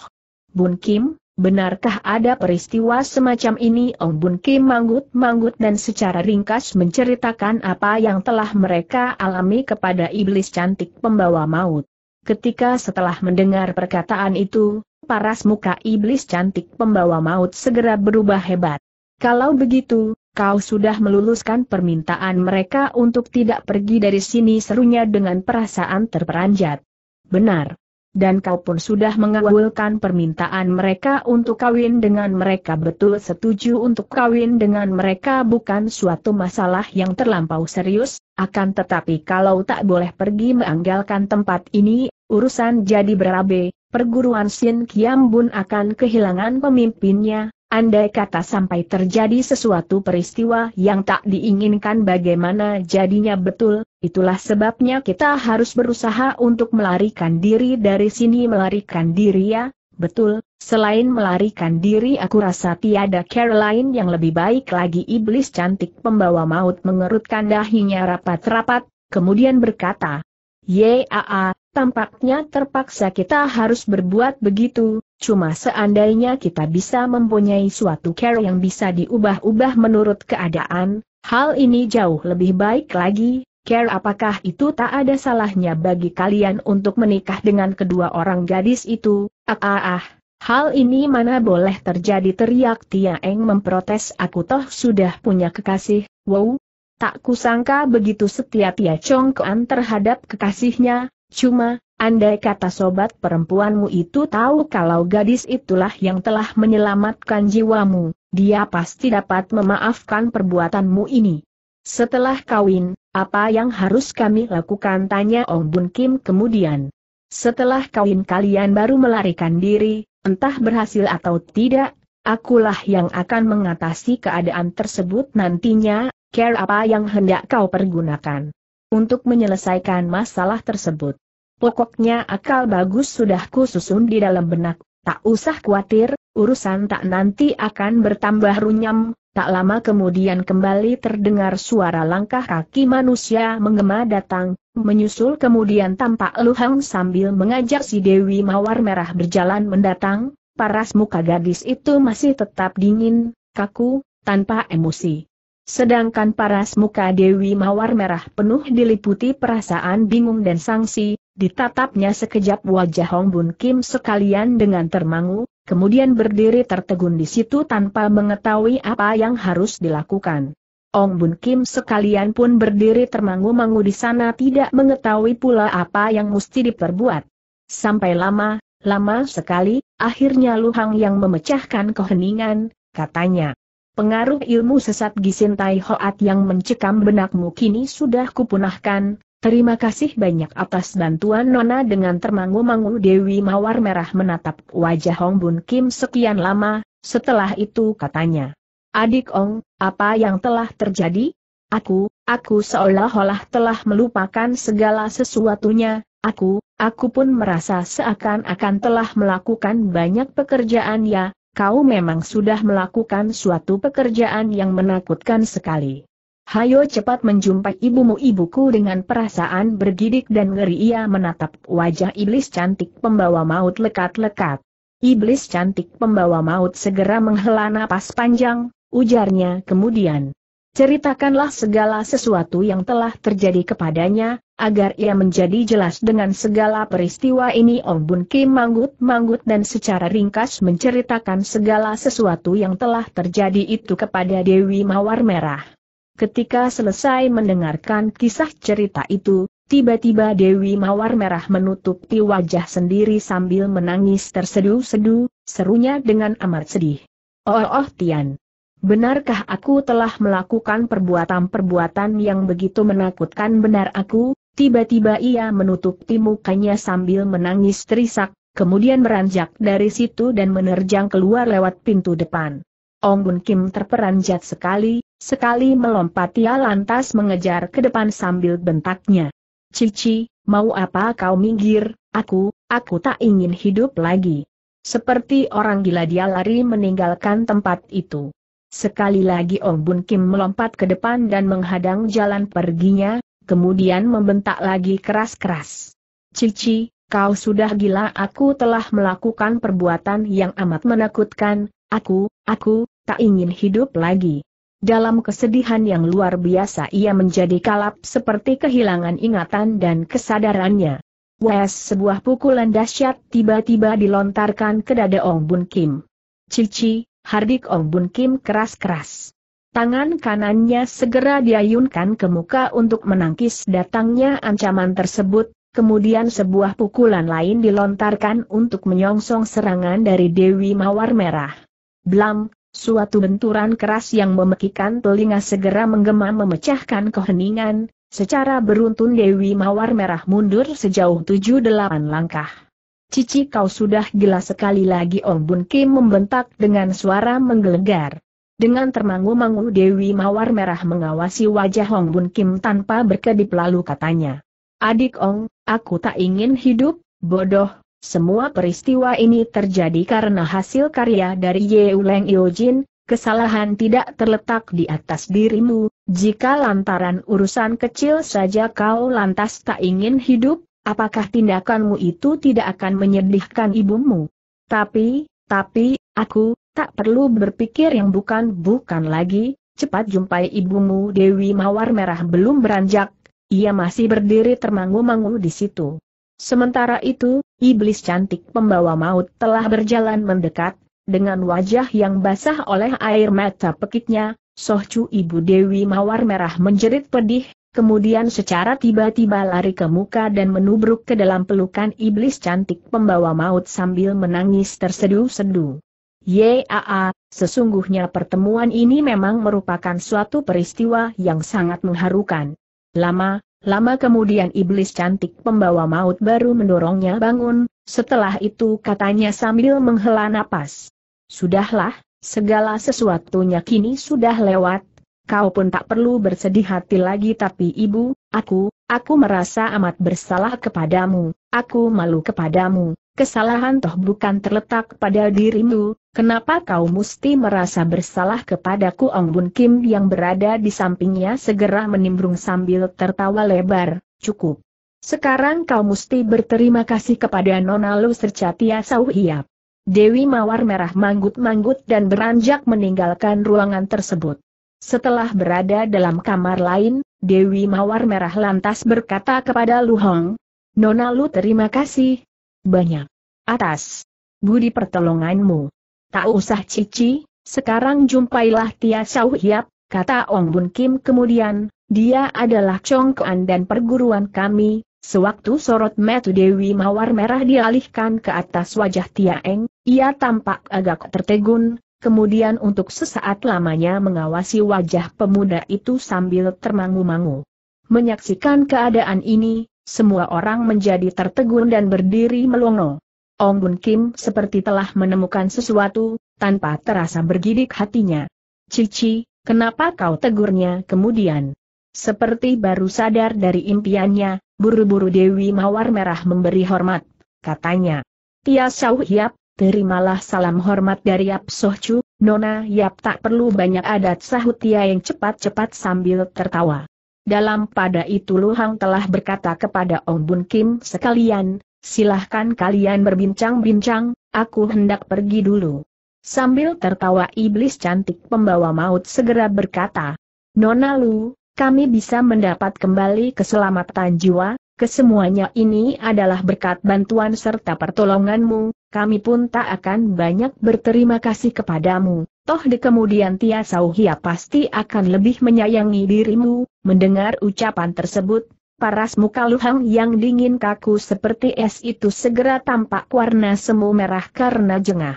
Bun Kim, benarkah ada peristiwa semacam ini Ong oh, Bun Kim manggut-manggut dan secara ringkas menceritakan apa yang telah mereka alami kepada iblis cantik pembawa maut. Ketika setelah mendengar perkataan itu, paras muka iblis cantik pembawa maut segera berubah hebat. Kalau begitu, kau sudah meluluskan permintaan mereka untuk tidak pergi dari sini serunya dengan perasaan terperanjat. Benar. Dan kau pun sudah mengabulkan permintaan mereka untuk kawin dengan mereka betul setuju untuk kawin dengan mereka bukan suatu masalah yang terlampau serius, akan tetapi kalau tak boleh pergi menganggalkan tempat ini, urusan jadi berabe, perguruan Sin Kiam Bun akan kehilangan pemimpinnya, Andai kata sampai terjadi sesuatu peristiwa yang tak diinginkan bagaimana jadinya betul, itulah sebabnya kita harus berusaha untuk melarikan diri dari sini melarikan diri ya, betul, selain melarikan diri aku rasa tiada Caroline yang lebih baik lagi iblis cantik pembawa maut mengerutkan dahinya rapat-rapat, kemudian berkata, Yaa, tampaknya terpaksa kita harus berbuat begitu, Cuma seandainya kita bisa mempunyai suatu care yang bisa diubah-ubah menurut keadaan, hal ini jauh lebih baik lagi. Care apakah itu tak ada salahnya bagi kalian untuk menikah dengan kedua orang gadis itu? Ah ah ah, hal ini mana boleh terjadi teriak Tia Eng memprotes aku toh sudah punya kekasih, wow. Tak kusangka begitu setia Tia Chong Kuan terhadap kekasihnya, Cuma, andai kata sobat perempuanmu itu tahu kalau gadis itulah yang telah menyelamatkan jiwamu, dia pasti dapat memaafkan perbuatanmu ini. Setelah kawin, apa yang harus kami lakukan? Tanya Ong Bun Kim kemudian. Setelah kawin kalian baru melarikan diri, entah berhasil atau tidak, akulah yang akan mengatasi keadaan tersebut nantinya, care apa yang hendak kau pergunakan untuk menyelesaikan masalah tersebut. Pokoknya akal bagus sudah kususun di dalam benak, tak usah khawatir, urusan tak nanti akan bertambah runyam, tak lama kemudian kembali terdengar suara langkah kaki manusia menggema datang, menyusul kemudian tampak Luhang sambil mengajak si Dewi Mawar Merah berjalan mendatang, paras muka gadis itu masih tetap dingin, kaku, tanpa emosi. Sedangkan paras muka Dewi Mawar merah penuh diliputi perasaan bingung dan sangsi, ditatapnya sekejap wajah Hong Bun Kim sekalian dengan termangu, kemudian berdiri tertegun di situ tanpa mengetahui apa yang harus dilakukan. Ong Bun Kim sekalian pun berdiri termangu-mangu di sana tidak mengetahui pula apa yang mesti diperbuat. Sampai lama, lama sekali, akhirnya Luhang yang memecahkan keheningan, katanya. Pengaruh ilmu sesat Gisin Tai Hoat yang mencekam benakmu kini sudah kupunahkan, terima kasih banyak atas bantuan Nona dengan termangu-mangu Dewi Mawar Merah menatap wajah Hong Bun Kim sekian lama, setelah itu katanya. Adik Ong, apa yang telah terjadi? Aku, aku seolah-olah telah melupakan segala sesuatunya, aku, aku pun merasa seakan-akan telah melakukan banyak pekerjaan ya, kau memang sudah melakukan suatu pekerjaan yang menakutkan sekali. Hayo cepat menjumpai ibumu ibuku dengan perasaan bergidik dan ngeri ia menatap wajah iblis cantik pembawa maut lekat-lekat. Iblis cantik pembawa maut segera menghela napas panjang, ujarnya kemudian. Ceritakanlah segala sesuatu yang telah terjadi kepadanya, agar ia menjadi jelas dengan segala peristiwa ini Ong Bun Kim manggut-manggut dan secara ringkas menceritakan segala sesuatu yang telah terjadi itu kepada Dewi Mawar Merah. Ketika selesai mendengarkan kisah cerita itu, tiba-tiba Dewi Mawar Merah menutupi wajah sendiri sambil menangis terseduh sedu serunya dengan amat sedih. Oh, oh, oh Tian. Benarkah aku telah melakukan perbuatan-perbuatan yang begitu menakutkan benar aku, Tiba-tiba ia menutupi mukanya sambil menangis terisak, kemudian meranjak dari situ dan menerjang keluar lewat pintu depan. Ong Bun Kim terperanjat sekali, sekali melompat ia lantas mengejar ke depan sambil bentaknya. Cici, mau apa kau minggir, aku, aku tak ingin hidup lagi. Seperti orang gila dia lari meninggalkan tempat itu. Sekali lagi Ong Bun Kim melompat ke depan dan menghadang jalan perginya, kemudian membentak lagi keras-keras. Cici, kau sudah gila aku telah melakukan perbuatan yang amat menakutkan, aku, aku, tak ingin hidup lagi. Dalam kesedihan yang luar biasa ia menjadi kalap seperti kehilangan ingatan dan kesadarannya. Wes sebuah pukulan dahsyat tiba-tiba dilontarkan ke dada Ong Bun Kim. Cici, Hardik Ong Bun Kim keras-keras. Tangan kanannya segera diayunkan ke muka untuk menangkis datangnya ancaman tersebut, kemudian sebuah pukulan lain dilontarkan untuk menyongsong serangan dari Dewi Mawar Merah. Blam, suatu benturan keras yang memekikan telinga segera menggema memecahkan keheningan, secara beruntun Dewi Mawar Merah mundur sejauh 7-8 langkah. Cici kau sudah gila sekali lagi Om Bun Kim membentak dengan suara menggelegar. Dengan termangu-mangu Dewi Mawar Merah mengawasi wajah Hong Bun Kim tanpa berkedip lalu katanya. Adik Ong, aku tak ingin hidup, bodoh, semua peristiwa ini terjadi karena hasil karya dari Ye Yeuleng Yojin, kesalahan tidak terletak di atas dirimu, jika lantaran urusan kecil saja kau lantas tak ingin hidup, apakah tindakanmu itu tidak akan menyedihkan ibumu? Tapi, tapi, aku, tak perlu berpikir yang bukan-bukan lagi, cepat jumpai ibumu Dewi Mawar Merah belum beranjak, ia masih berdiri termangu-mangu di situ. Sementara itu, iblis cantik pembawa maut telah berjalan mendekat, dengan wajah yang basah oleh air mata pekiknya, Sohcu ibu Dewi Mawar Merah menjerit pedih, kemudian secara tiba-tiba lari ke muka dan menubruk ke dalam pelukan iblis cantik pembawa maut sambil menangis terseduh-seduh. Yaa, sesungguhnya pertemuan ini memang merupakan suatu peristiwa yang sangat mengharukan. Lama, lama kemudian iblis cantik pembawa maut baru mendorongnya bangun, setelah itu katanya sambil menghela napas. Sudahlah, segala sesuatunya kini sudah lewat, kau pun tak perlu bersedih hati lagi tapi ibu, aku, Aku merasa amat bersalah kepadamu, aku malu kepadamu, kesalahan toh bukan terletak pada dirimu, kenapa kau mesti merasa bersalah kepadaku Ong Bun Kim yang berada di sampingnya segera menimbrung sambil tertawa lebar, cukup. Sekarang kau mesti berterima kasih kepada Nona Lu Sercatia Sau Hiap. Dewi Mawar Merah manggut-manggut dan beranjak meninggalkan ruangan tersebut. Setelah berada dalam kamar lain, Dewi Mawar Merah lantas berkata kepada Lu Hong, Nona Lu terima kasih. Banyak. Atas. Budi pertolonganmu. Tak usah cici, sekarang jumpailah Tia Sau Hiap, kata Ong Bun Kim kemudian, dia adalah congkoan dan perguruan kami, sewaktu sorot metu Dewi Mawar Merah dialihkan ke atas wajah Tia Eng, ia tampak agak tertegun, kemudian untuk sesaat lamanya mengawasi wajah pemuda itu sambil termangu-mangu. Menyaksikan keadaan ini, semua orang menjadi tertegun dan berdiri melongo. Ong Bun Kim seperti telah menemukan sesuatu, tanpa terasa bergidik hatinya. Cici, kenapa kau tegurnya kemudian? Seperti baru sadar dari impiannya, buru-buru Dewi Mawar Merah memberi hormat, katanya. Tia sauh Hiap, terimalah salam hormat dari Yap Sohcu, Nona Yap tak perlu banyak adat sahut Tia yang cepat-cepat sambil tertawa. Dalam pada itu Luhang telah berkata kepada Ong Bun Kim sekalian, silahkan kalian berbincang-bincang, aku hendak pergi dulu. Sambil tertawa iblis cantik pembawa maut segera berkata, Nona Lu, kami bisa mendapat kembali keselamatan jiwa, Kesemuanya ini adalah berkat bantuan serta pertolonganmu, kami pun tak akan banyak berterima kasih kepadamu. Toh di kemudian Tia Sauhia pasti akan lebih menyayangi dirimu, mendengar ucapan tersebut, paras muka Luhang yang dingin kaku seperti es itu segera tampak warna semu merah karena jengah.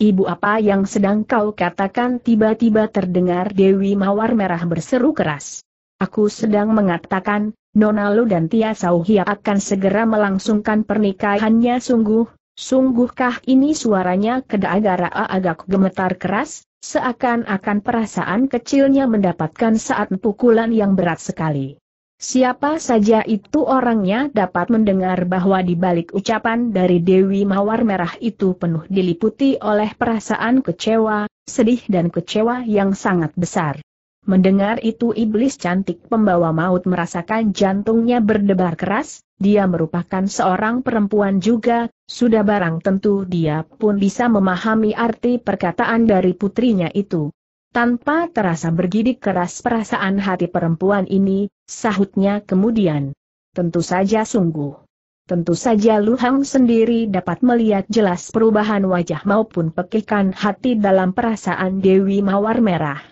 Ibu apa yang sedang kau katakan tiba-tiba terdengar Dewi Mawar Merah berseru keras. Aku sedang mengatakan, Nona Lu dan Tia Sauhia akan segera melangsungkan pernikahannya sungguh, sungguhkah ini suaranya kedagara agak gemetar keras, seakan-akan perasaan kecilnya mendapatkan saat pukulan yang berat sekali. Siapa saja itu orangnya dapat mendengar bahwa di balik ucapan dari Dewi Mawar Merah itu penuh diliputi oleh perasaan kecewa, sedih dan kecewa yang sangat besar. Mendengar itu iblis cantik pembawa maut merasakan jantungnya berdebar keras, dia merupakan seorang perempuan juga, sudah barang tentu dia pun bisa memahami arti perkataan dari putrinya itu. Tanpa terasa bergidik keras perasaan hati perempuan ini, sahutnya kemudian. Tentu saja sungguh. Tentu saja Lu Hang sendiri dapat melihat jelas perubahan wajah maupun pekikan hati dalam perasaan Dewi Mawar Merah.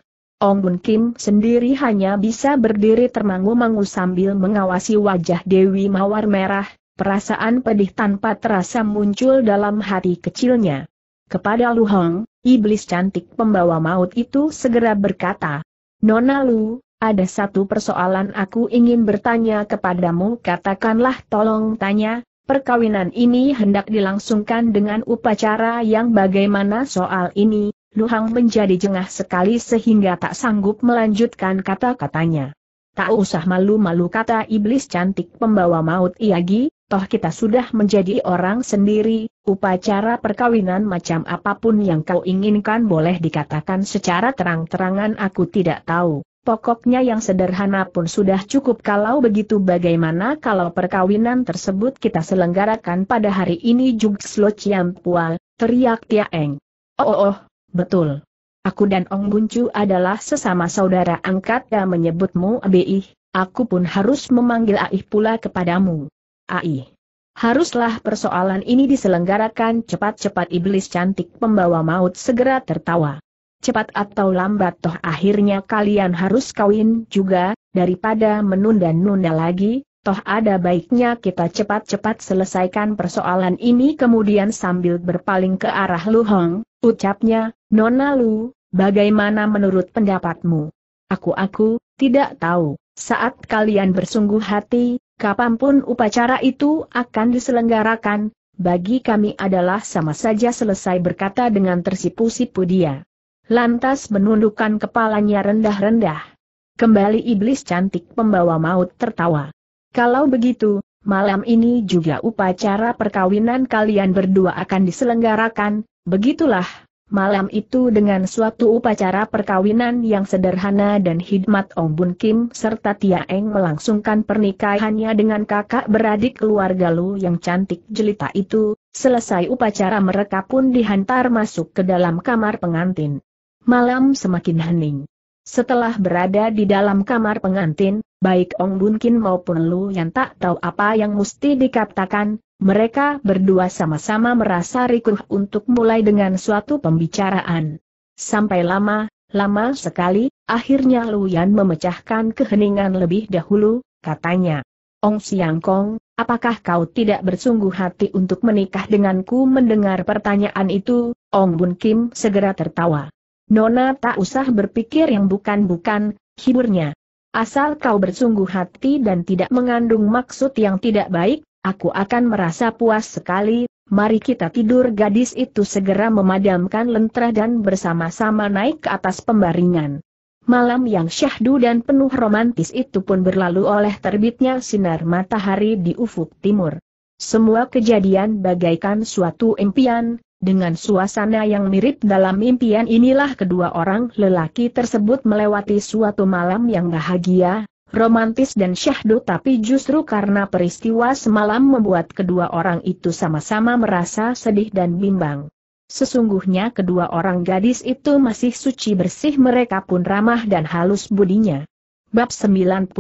Ong Bun Kim sendiri hanya bisa berdiri termangu-mangu sambil mengawasi wajah Dewi Mawar Merah, perasaan pedih tanpa terasa muncul dalam hati kecilnya. Kepada Lu Hong, iblis cantik pembawa maut itu segera berkata, Nona Lu, ada satu persoalan aku ingin bertanya kepadamu katakanlah tolong tanya, perkawinan ini hendak dilangsungkan dengan upacara yang bagaimana soal ini, Luhang menjadi jengah sekali sehingga tak sanggup melanjutkan kata-katanya. Tak usah malu-malu kata iblis cantik pembawa maut Iagi, toh kita sudah menjadi orang sendiri, upacara perkawinan macam apapun yang kau inginkan boleh dikatakan secara terang-terangan aku tidak tahu. Pokoknya yang sederhana pun sudah cukup kalau begitu bagaimana kalau perkawinan tersebut kita selenggarakan pada hari ini Jugslo Ciampual, teriak Tiaeng. Oh oh oh, Betul. Aku dan Ong Buncu adalah sesama saudara angkat dan menyebutmu Abi. Aku pun harus memanggil Aih pula kepadamu. Aih. Haruslah persoalan ini diselenggarakan cepat-cepat iblis cantik pembawa maut segera tertawa. Cepat atau lambat toh akhirnya kalian harus kawin juga, daripada menunda-nunda lagi, Toh ada baiknya kita cepat-cepat selesaikan persoalan ini kemudian sambil berpaling ke arah Lu Hong, ucapnya, Nona Lu, bagaimana menurut pendapatmu? Aku-aku, tidak tahu, saat kalian bersungguh hati, kapanpun upacara itu akan diselenggarakan, bagi kami adalah sama saja selesai berkata dengan tersipu-sipu dia. Lantas menundukkan kepalanya rendah-rendah. Kembali iblis cantik pembawa maut tertawa. Kalau begitu, malam ini juga upacara perkawinan kalian berdua akan diselenggarakan, begitulah. Malam itu dengan suatu upacara perkawinan yang sederhana dan hikmat Ong Bun Kim serta Tia Eng melangsungkan pernikahannya dengan kakak beradik keluarga Lu yang cantik jelita itu, selesai upacara mereka pun dihantar masuk ke dalam kamar pengantin. Malam semakin hening. Setelah berada di dalam kamar pengantin, baik Ong Bun Kin maupun Lu yang tak tahu apa yang mesti dikatakan, mereka berdua sama-sama merasa rikuh untuk mulai dengan suatu pembicaraan. Sampai lama, lama sekali, akhirnya Lu Yan memecahkan keheningan lebih dahulu, katanya. Ong Siang Kong, apakah kau tidak bersungguh hati untuk menikah denganku mendengar pertanyaan itu? Ong Bun Kim segera tertawa. Nona tak usah berpikir yang bukan-bukan, hiburnya. Asal kau bersungguh hati dan tidak mengandung maksud yang tidak baik, aku akan merasa puas sekali, mari kita tidur gadis itu segera memadamkan lentera dan bersama-sama naik ke atas pembaringan. Malam yang syahdu dan penuh romantis itu pun berlalu oleh terbitnya sinar matahari di ufuk timur. Semua kejadian bagaikan suatu impian, dengan suasana yang mirip dalam impian inilah kedua orang lelaki tersebut melewati suatu malam yang bahagia, romantis dan syahdu tapi justru karena peristiwa semalam membuat kedua orang itu sama-sama merasa sedih dan bimbang. Sesungguhnya kedua orang gadis itu masih suci bersih mereka pun ramah dan halus budinya. Bab 97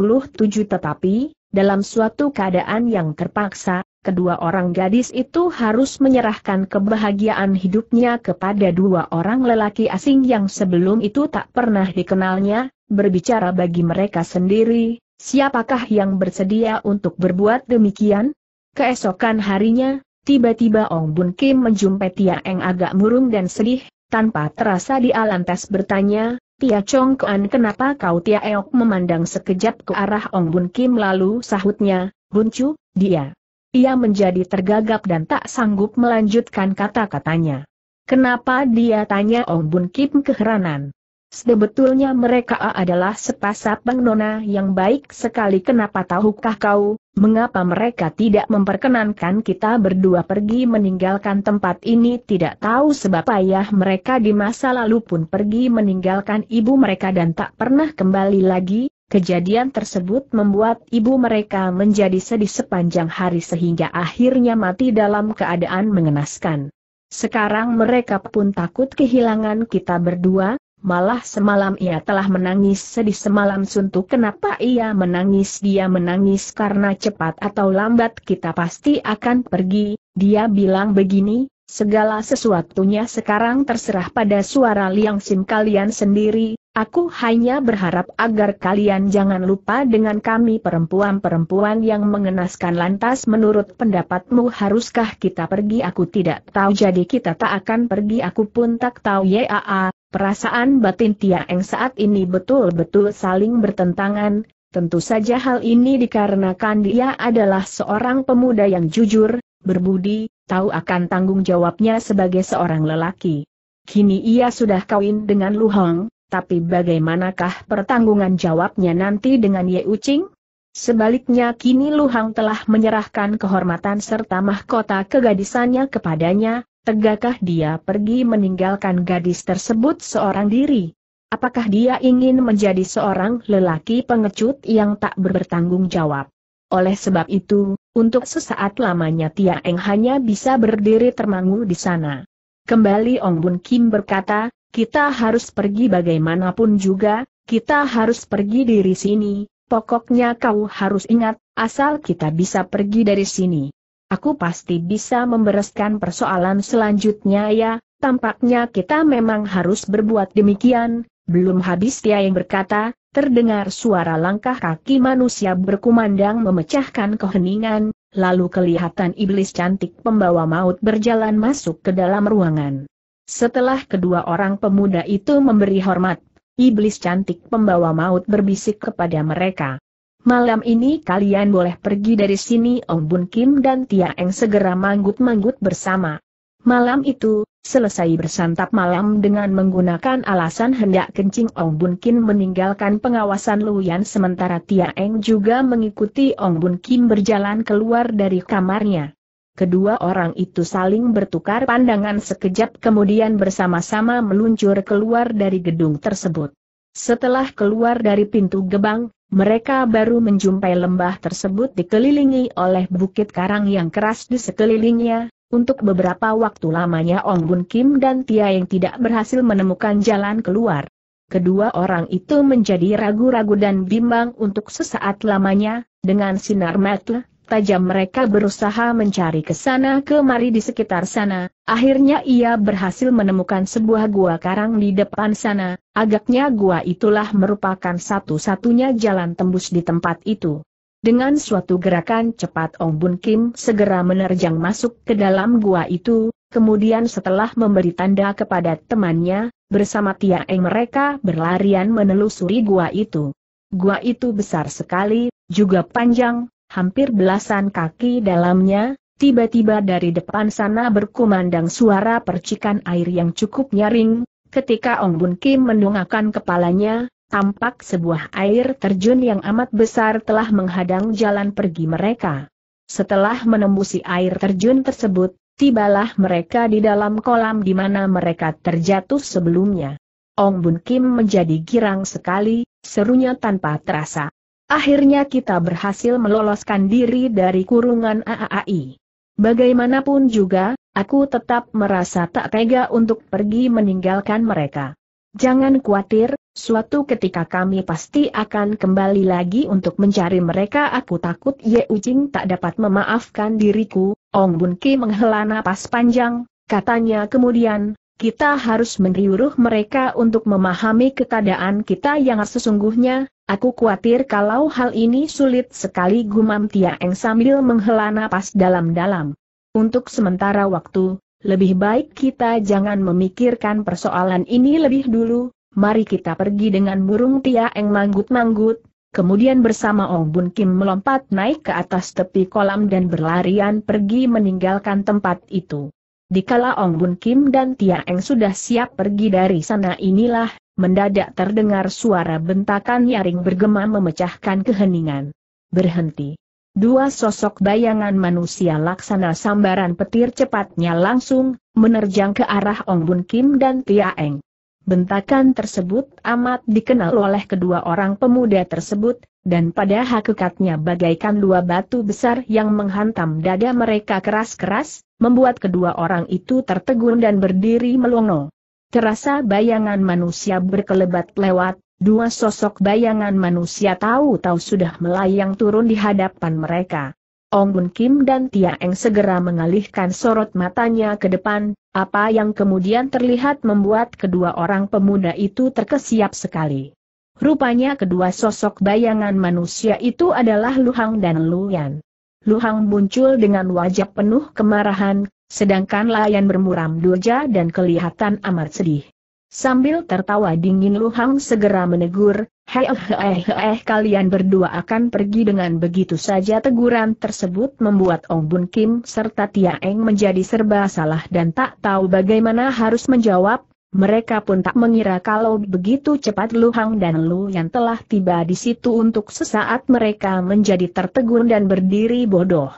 tetapi, dalam suatu keadaan yang terpaksa, kedua orang gadis itu harus menyerahkan kebahagiaan hidupnya kepada dua orang lelaki asing yang sebelum itu tak pernah dikenalnya, berbicara bagi mereka sendiri, siapakah yang bersedia untuk berbuat demikian? Keesokan harinya, tiba-tiba Ong Bun Kim menjumpai Tia Eng agak murung dan sedih, tanpa terasa dia lantas bertanya, Tia Chong Kuan kenapa kau Tia Eok memandang sekejap ke arah Ong Bun Kim lalu sahutnya, Bun Chu, dia ia menjadi tergagap dan tak sanggup melanjutkan kata-katanya. Kenapa dia tanya Ong Bun Kim keheranan? Sebetulnya mereka adalah sepasang nona yang baik sekali kenapa tahukah kau, mengapa mereka tidak memperkenankan kita berdua pergi meninggalkan tempat ini tidak tahu sebab ayah mereka di masa lalu pun pergi meninggalkan ibu mereka dan tak pernah kembali lagi, Kejadian tersebut membuat ibu mereka menjadi sedih sepanjang hari sehingga akhirnya mati dalam keadaan mengenaskan. Sekarang mereka pun takut kehilangan kita berdua, malah semalam ia telah menangis sedih semalam suntuk kenapa ia menangis dia menangis karena cepat atau lambat kita pasti akan pergi, dia bilang begini, Segala sesuatunya sekarang terserah pada suara liang sim kalian sendiri, aku hanya berharap agar kalian jangan lupa dengan kami perempuan-perempuan yang mengenaskan lantas menurut pendapatmu haruskah kita pergi aku tidak tahu jadi kita tak akan pergi aku pun tak tahu yaa, perasaan batin Tiaeng saat ini betul-betul saling bertentangan, tentu saja hal ini dikarenakan dia adalah seorang pemuda yang jujur, berbudi, tahu akan tanggung jawabnya sebagai seorang lelaki. Kini ia sudah kawin dengan Lu Hong, tapi bagaimanakah pertanggungan jawabnya nanti dengan Ye Ucing? Sebaliknya kini Lu Hong telah menyerahkan kehormatan serta mahkota kegadisannya kepadanya, tegakkah dia pergi meninggalkan gadis tersebut seorang diri? Apakah dia ingin menjadi seorang lelaki pengecut yang tak bertanggung jawab? Oleh sebab itu, untuk sesaat lamanya Tia Eng hanya bisa berdiri termangu di sana. Kembali Ong Bun Kim berkata, kita harus pergi bagaimanapun juga, kita harus pergi dari sini, pokoknya kau harus ingat, asal kita bisa pergi dari sini. Aku pasti bisa membereskan persoalan selanjutnya ya, tampaknya kita memang harus berbuat demikian, belum habis dia yang berkata, terdengar suara langkah kaki manusia berkumandang memecahkan keheningan, lalu kelihatan iblis cantik pembawa maut berjalan masuk ke dalam ruangan. Setelah kedua orang pemuda itu memberi hormat, iblis cantik pembawa maut berbisik kepada mereka. Malam ini kalian boleh pergi dari sini Ong Bun Kim dan Tia Eng segera manggut-manggut bersama. Malam itu, selesai bersantap malam dengan menggunakan alasan hendak kencing Ong Bun Kim meninggalkan pengawasan Luyan sementara Tia Eng juga mengikuti Ong Bun Kim berjalan keluar dari kamarnya. Kedua orang itu saling bertukar pandangan sekejap kemudian bersama-sama meluncur keluar dari gedung tersebut. Setelah keluar dari pintu gebang, mereka baru menjumpai lembah tersebut dikelilingi oleh bukit karang yang keras di sekelilingnya, untuk beberapa waktu lamanya Ong Bun Kim dan Tia yang tidak berhasil menemukan jalan keluar. Kedua orang itu menjadi ragu-ragu dan bimbang untuk sesaat lamanya, dengan sinar mata tajam mereka berusaha mencari ke sana kemari di sekitar sana, akhirnya ia berhasil menemukan sebuah gua karang di depan sana, agaknya gua itulah merupakan satu-satunya jalan tembus di tempat itu. Dengan suatu gerakan cepat Ong Bun Kim segera menerjang masuk ke dalam gua itu, kemudian setelah memberi tanda kepada temannya, bersama Tia Eng mereka berlarian menelusuri gua itu. Gua itu besar sekali, juga panjang, hampir belasan kaki dalamnya, Tiba-tiba dari depan sana berkumandang suara percikan air yang cukup nyaring, ketika Ong Bun Kim mendongakkan kepalanya, tampak sebuah air terjun yang amat besar telah menghadang jalan pergi mereka. Setelah menembusi air terjun tersebut, tibalah mereka di dalam kolam di mana mereka terjatuh sebelumnya. Ong Bun Kim menjadi girang sekali, serunya tanpa terasa. Akhirnya kita berhasil meloloskan diri dari kurungan AAI. Bagaimanapun juga, aku tetap merasa tak tega untuk pergi meninggalkan mereka. Jangan khawatir, suatu ketika kami pasti akan kembali lagi untuk mencari mereka. Aku takut Ye Ujing tak dapat memaafkan diriku, Ong Bun Ki menghela napas panjang, katanya kemudian, kita harus meniuruh mereka untuk memahami keadaan kita yang sesungguhnya, aku khawatir kalau hal ini sulit sekali gumam Tia Eng sambil menghela napas dalam-dalam. Untuk sementara waktu, lebih baik kita jangan memikirkan persoalan ini lebih dulu, mari kita pergi dengan burung Eng manggut-manggut, kemudian bersama Ong Bun Kim melompat naik ke atas tepi kolam dan berlarian pergi meninggalkan tempat itu. Dikala Ong Bun Kim dan Tia Eng sudah siap pergi dari sana inilah, mendadak terdengar suara bentakan nyaring bergema memecahkan keheningan. Berhenti. Dua sosok bayangan manusia laksana sambaran petir cepatnya langsung, menerjang ke arah Ong Bun Kim dan Tia Eng. Bentakan tersebut amat dikenal oleh kedua orang pemuda tersebut, dan pada hakikatnya bagaikan dua batu besar yang menghantam dada mereka keras-keras, membuat kedua orang itu tertegun dan berdiri melongo. Terasa bayangan manusia berkelebat lewat, Dua sosok bayangan manusia tahu-tahu sudah melayang turun di hadapan mereka. Ong Bun Kim dan Tia Eng segera mengalihkan sorot matanya ke depan, apa yang kemudian terlihat membuat kedua orang pemuda itu terkesiap sekali. Rupanya kedua sosok bayangan manusia itu adalah Luhang dan Luyan. Luhang muncul dengan wajah penuh kemarahan, sedangkan Layan bermuram doja dan kelihatan amat sedih. Sambil tertawa dingin Lu Hang segera menegur, hei eh eh, eh eh kalian berdua akan pergi dengan begitu saja teguran tersebut membuat Ong Bun Kim serta Tia Eng menjadi serba salah dan tak tahu bagaimana harus menjawab, mereka pun tak mengira kalau begitu cepat Lu Hang dan Lu yang telah tiba di situ untuk sesaat mereka menjadi tertegun dan berdiri bodoh.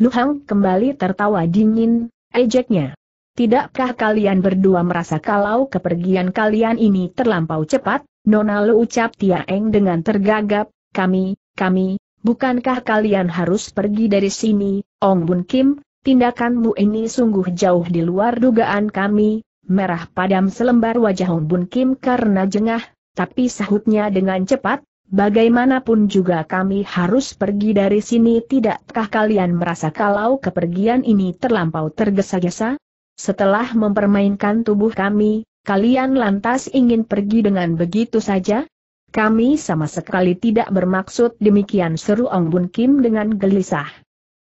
Lu Hang kembali tertawa dingin, ejeknya. Tidakkah kalian berdua merasa kalau kepergian kalian ini terlampau cepat? Nona Lu ucap Tiaeng dengan tergagap, kami, kami, bukankah kalian harus pergi dari sini, Ong Bun Kim, tindakanmu ini sungguh jauh di luar dugaan kami, merah padam selembar wajah Ong Bun Kim karena jengah, tapi sahutnya dengan cepat, bagaimanapun juga kami harus pergi dari sini tidakkah kalian merasa kalau kepergian ini terlampau tergesa-gesa? Setelah mempermainkan tubuh kami, kalian lantas ingin pergi dengan begitu saja? Kami sama sekali tidak bermaksud demikian seru Ong Bun Kim dengan gelisah.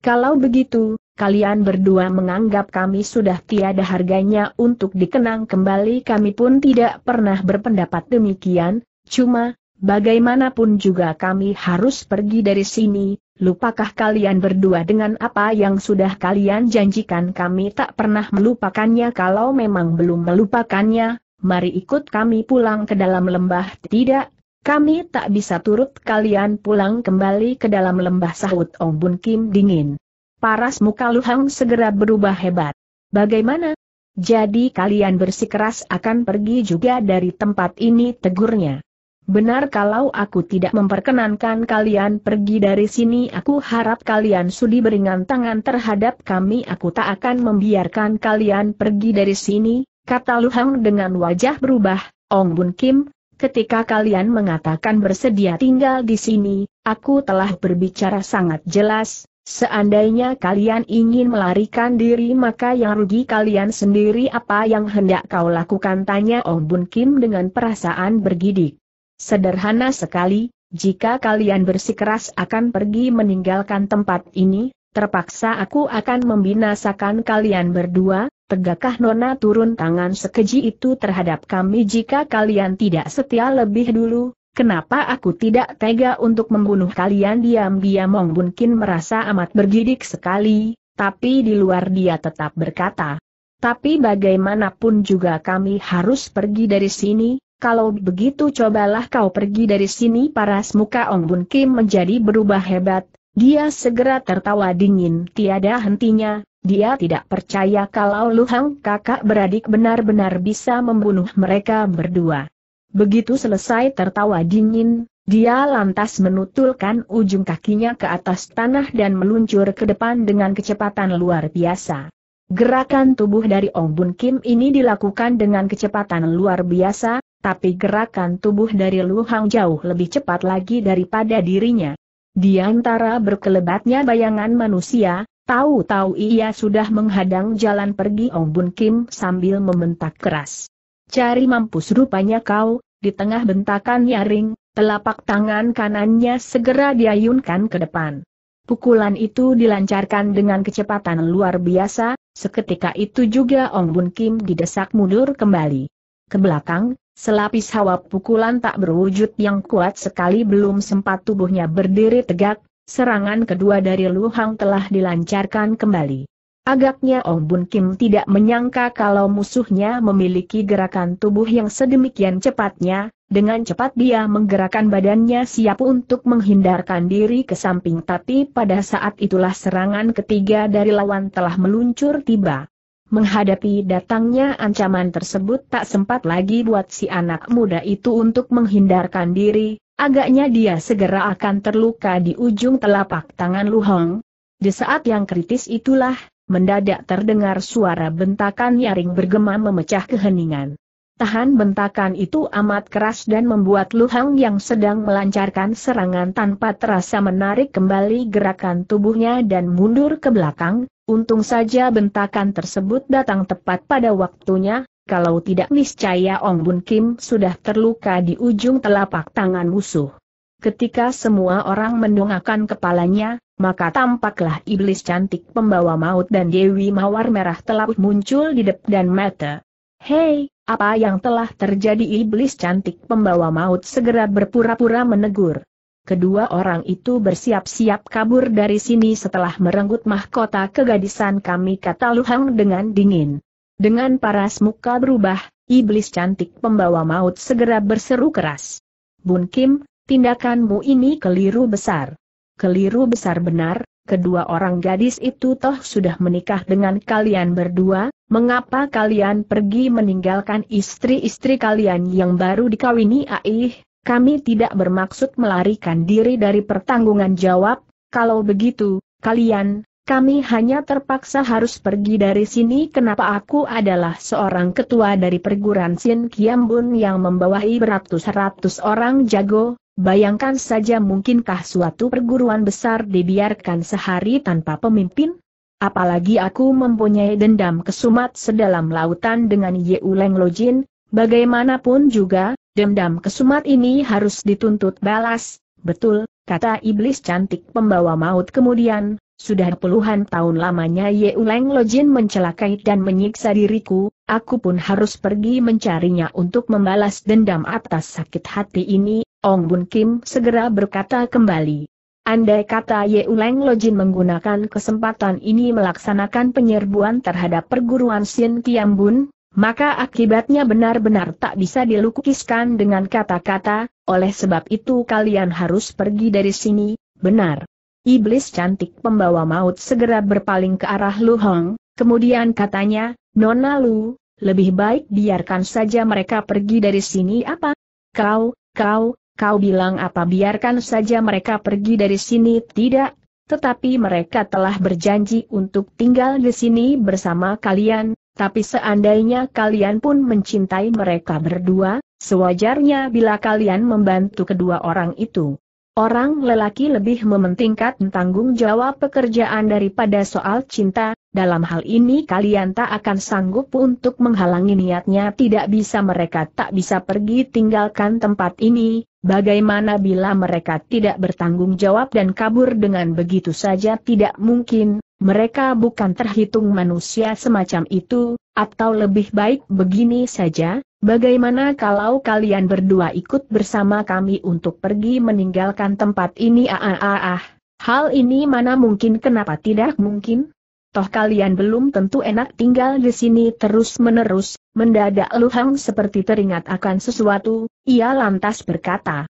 Kalau begitu, kalian berdua menganggap kami sudah tiada harganya untuk dikenang kembali kami pun tidak pernah berpendapat demikian, cuma, bagaimanapun juga kami harus pergi dari sini, lupakah kalian berdua dengan apa yang sudah kalian janjikan kami tak pernah melupakannya kalau memang belum melupakannya, mari ikut kami pulang ke dalam lembah tidak, kami tak bisa turut kalian pulang kembali ke dalam lembah sahut Ong Bun Kim dingin. Paras muka Luhang segera berubah hebat. Bagaimana? Jadi kalian bersikeras akan pergi juga dari tempat ini tegurnya. Benar kalau aku tidak memperkenankan kalian pergi dari sini aku harap kalian sudi beringan tangan terhadap kami aku tak akan membiarkan kalian pergi dari sini, kata Luhang dengan wajah berubah, Ong Bun Kim, ketika kalian mengatakan bersedia tinggal di sini, aku telah berbicara sangat jelas, seandainya kalian ingin melarikan diri maka yang rugi kalian sendiri apa yang hendak kau lakukan tanya Ong Bun Kim dengan perasaan bergidik. Sederhana sekali, jika kalian bersikeras akan pergi meninggalkan tempat ini, terpaksa aku akan membinasakan kalian berdua, tegakkah Nona turun tangan sekeji itu terhadap kami jika kalian tidak setia lebih dulu? Kenapa aku tidak tega untuk membunuh kalian diam-diam Mong merasa amat bergidik sekali, tapi di luar dia tetap berkata. Tapi bagaimanapun juga kami harus pergi dari sini, kalau begitu cobalah kau pergi dari sini paras muka Ong Bun Kim menjadi berubah hebat, dia segera tertawa dingin tiada hentinya, dia tidak percaya kalau Luhang kakak beradik benar-benar bisa membunuh mereka berdua. Begitu selesai tertawa dingin, dia lantas menutulkan ujung kakinya ke atas tanah dan meluncur ke depan dengan kecepatan luar biasa. Gerakan tubuh dari Ong Bun Kim ini dilakukan dengan kecepatan luar biasa, tapi gerakan tubuh dari Lu Hang jauh lebih cepat lagi daripada dirinya. Di antara berkelebatnya bayangan manusia, tahu-tahu ia sudah menghadang jalan pergi Ong Bun Kim sambil membentak keras. Cari mampus rupanya kau, di tengah bentakan nyaring, telapak tangan kanannya segera diayunkan ke depan. Pukulan itu dilancarkan dengan kecepatan luar biasa, seketika itu juga Ong Bun Kim didesak mundur kembali. Ke belakang, Selapis hawa pukulan tak berwujud yang kuat sekali belum sempat tubuhnya berdiri tegak, serangan kedua dari Lu Hang telah dilancarkan kembali. Agaknya Ong oh Bun Kim tidak menyangka kalau musuhnya memiliki gerakan tubuh yang sedemikian cepatnya, dengan cepat dia menggerakkan badannya siap untuk menghindarkan diri ke samping tapi pada saat itulah serangan ketiga dari lawan telah meluncur tiba. Menghadapi datangnya ancaman tersebut tak sempat lagi buat si anak muda itu untuk menghindarkan diri, agaknya dia segera akan terluka di ujung telapak tangan Lu Hong. Di saat yang kritis itulah, mendadak terdengar suara bentakan nyaring bergema memecah keheningan. Tahan bentakan itu amat keras dan membuat Luhang yang sedang melancarkan serangan tanpa terasa menarik kembali gerakan tubuhnya dan mundur ke belakang, untung saja bentakan tersebut datang tepat pada waktunya, kalau tidak niscaya Ong Bun Kim sudah terluka di ujung telapak tangan musuh. Ketika semua orang mendongakkan kepalanya, maka tampaklah iblis cantik pembawa maut dan Dewi Mawar Merah telah muncul di depan mata. Hei, apa yang telah terjadi iblis cantik pembawa maut segera berpura-pura menegur. Kedua orang itu bersiap-siap kabur dari sini setelah merenggut mahkota kegadisan kami kata Luhang dengan dingin. Dengan paras muka berubah, iblis cantik pembawa maut segera berseru keras. Bun Kim, tindakanmu ini keliru besar. Keliru besar benar, kedua orang gadis itu toh sudah menikah dengan kalian berdua, mengapa kalian pergi meninggalkan istri-istri kalian yang baru dikawini Aih, kami tidak bermaksud melarikan diri dari pertanggungan jawab, kalau begitu, kalian, kami hanya terpaksa harus pergi dari sini kenapa aku adalah seorang ketua dari perguruan Sin Kiambun yang membawahi beratus-ratus orang jago, Bayangkan saja mungkinkah suatu perguruan besar dibiarkan sehari tanpa pemimpin? Apalagi aku mempunyai dendam kesumat sedalam lautan dengan Ye Uleng Lojin, bagaimanapun juga, dendam kesumat ini harus dituntut balas, betul, kata iblis cantik pembawa maut kemudian, sudah puluhan tahun lamanya Ye Uleng Lojin mencelakai dan menyiksa diriku, aku pun harus pergi mencarinya untuk membalas dendam atas sakit hati ini, Ong Bun Kim segera berkata kembali. Andai kata Ye Uleng Lojin menggunakan kesempatan ini melaksanakan penyerbuan terhadap perguruan Sien Kiam Bun, maka akibatnya benar-benar tak bisa dilukiskan dengan kata-kata, oleh sebab itu kalian harus pergi dari sini, benar. Iblis cantik pembawa maut segera berpaling ke arah Lu Hong, kemudian katanya, Nona Lu, lebih baik biarkan saja mereka pergi dari sini apa? Kau, kau, Kau bilang apa biarkan saja mereka pergi dari sini tidak, tetapi mereka telah berjanji untuk tinggal di sini bersama kalian, tapi seandainya kalian pun mencintai mereka berdua, sewajarnya bila kalian membantu kedua orang itu. Orang lelaki lebih mementingkan tanggung jawab pekerjaan daripada soal cinta, dalam hal ini kalian tak akan sanggup untuk menghalangi niatnya tidak bisa mereka tak bisa pergi tinggalkan tempat ini, Bagaimana bila mereka tidak bertanggung jawab dan kabur dengan begitu saja tidak mungkin, mereka bukan terhitung manusia semacam itu, atau lebih baik begini saja, bagaimana kalau kalian berdua ikut bersama kami untuk pergi meninggalkan tempat ini ah ah ah, ah. hal ini mana mungkin kenapa tidak mungkin? toh kalian belum tentu enak tinggal di sini terus-menerus, mendadak Luhang seperti teringat akan sesuatu, ia lantas berkata,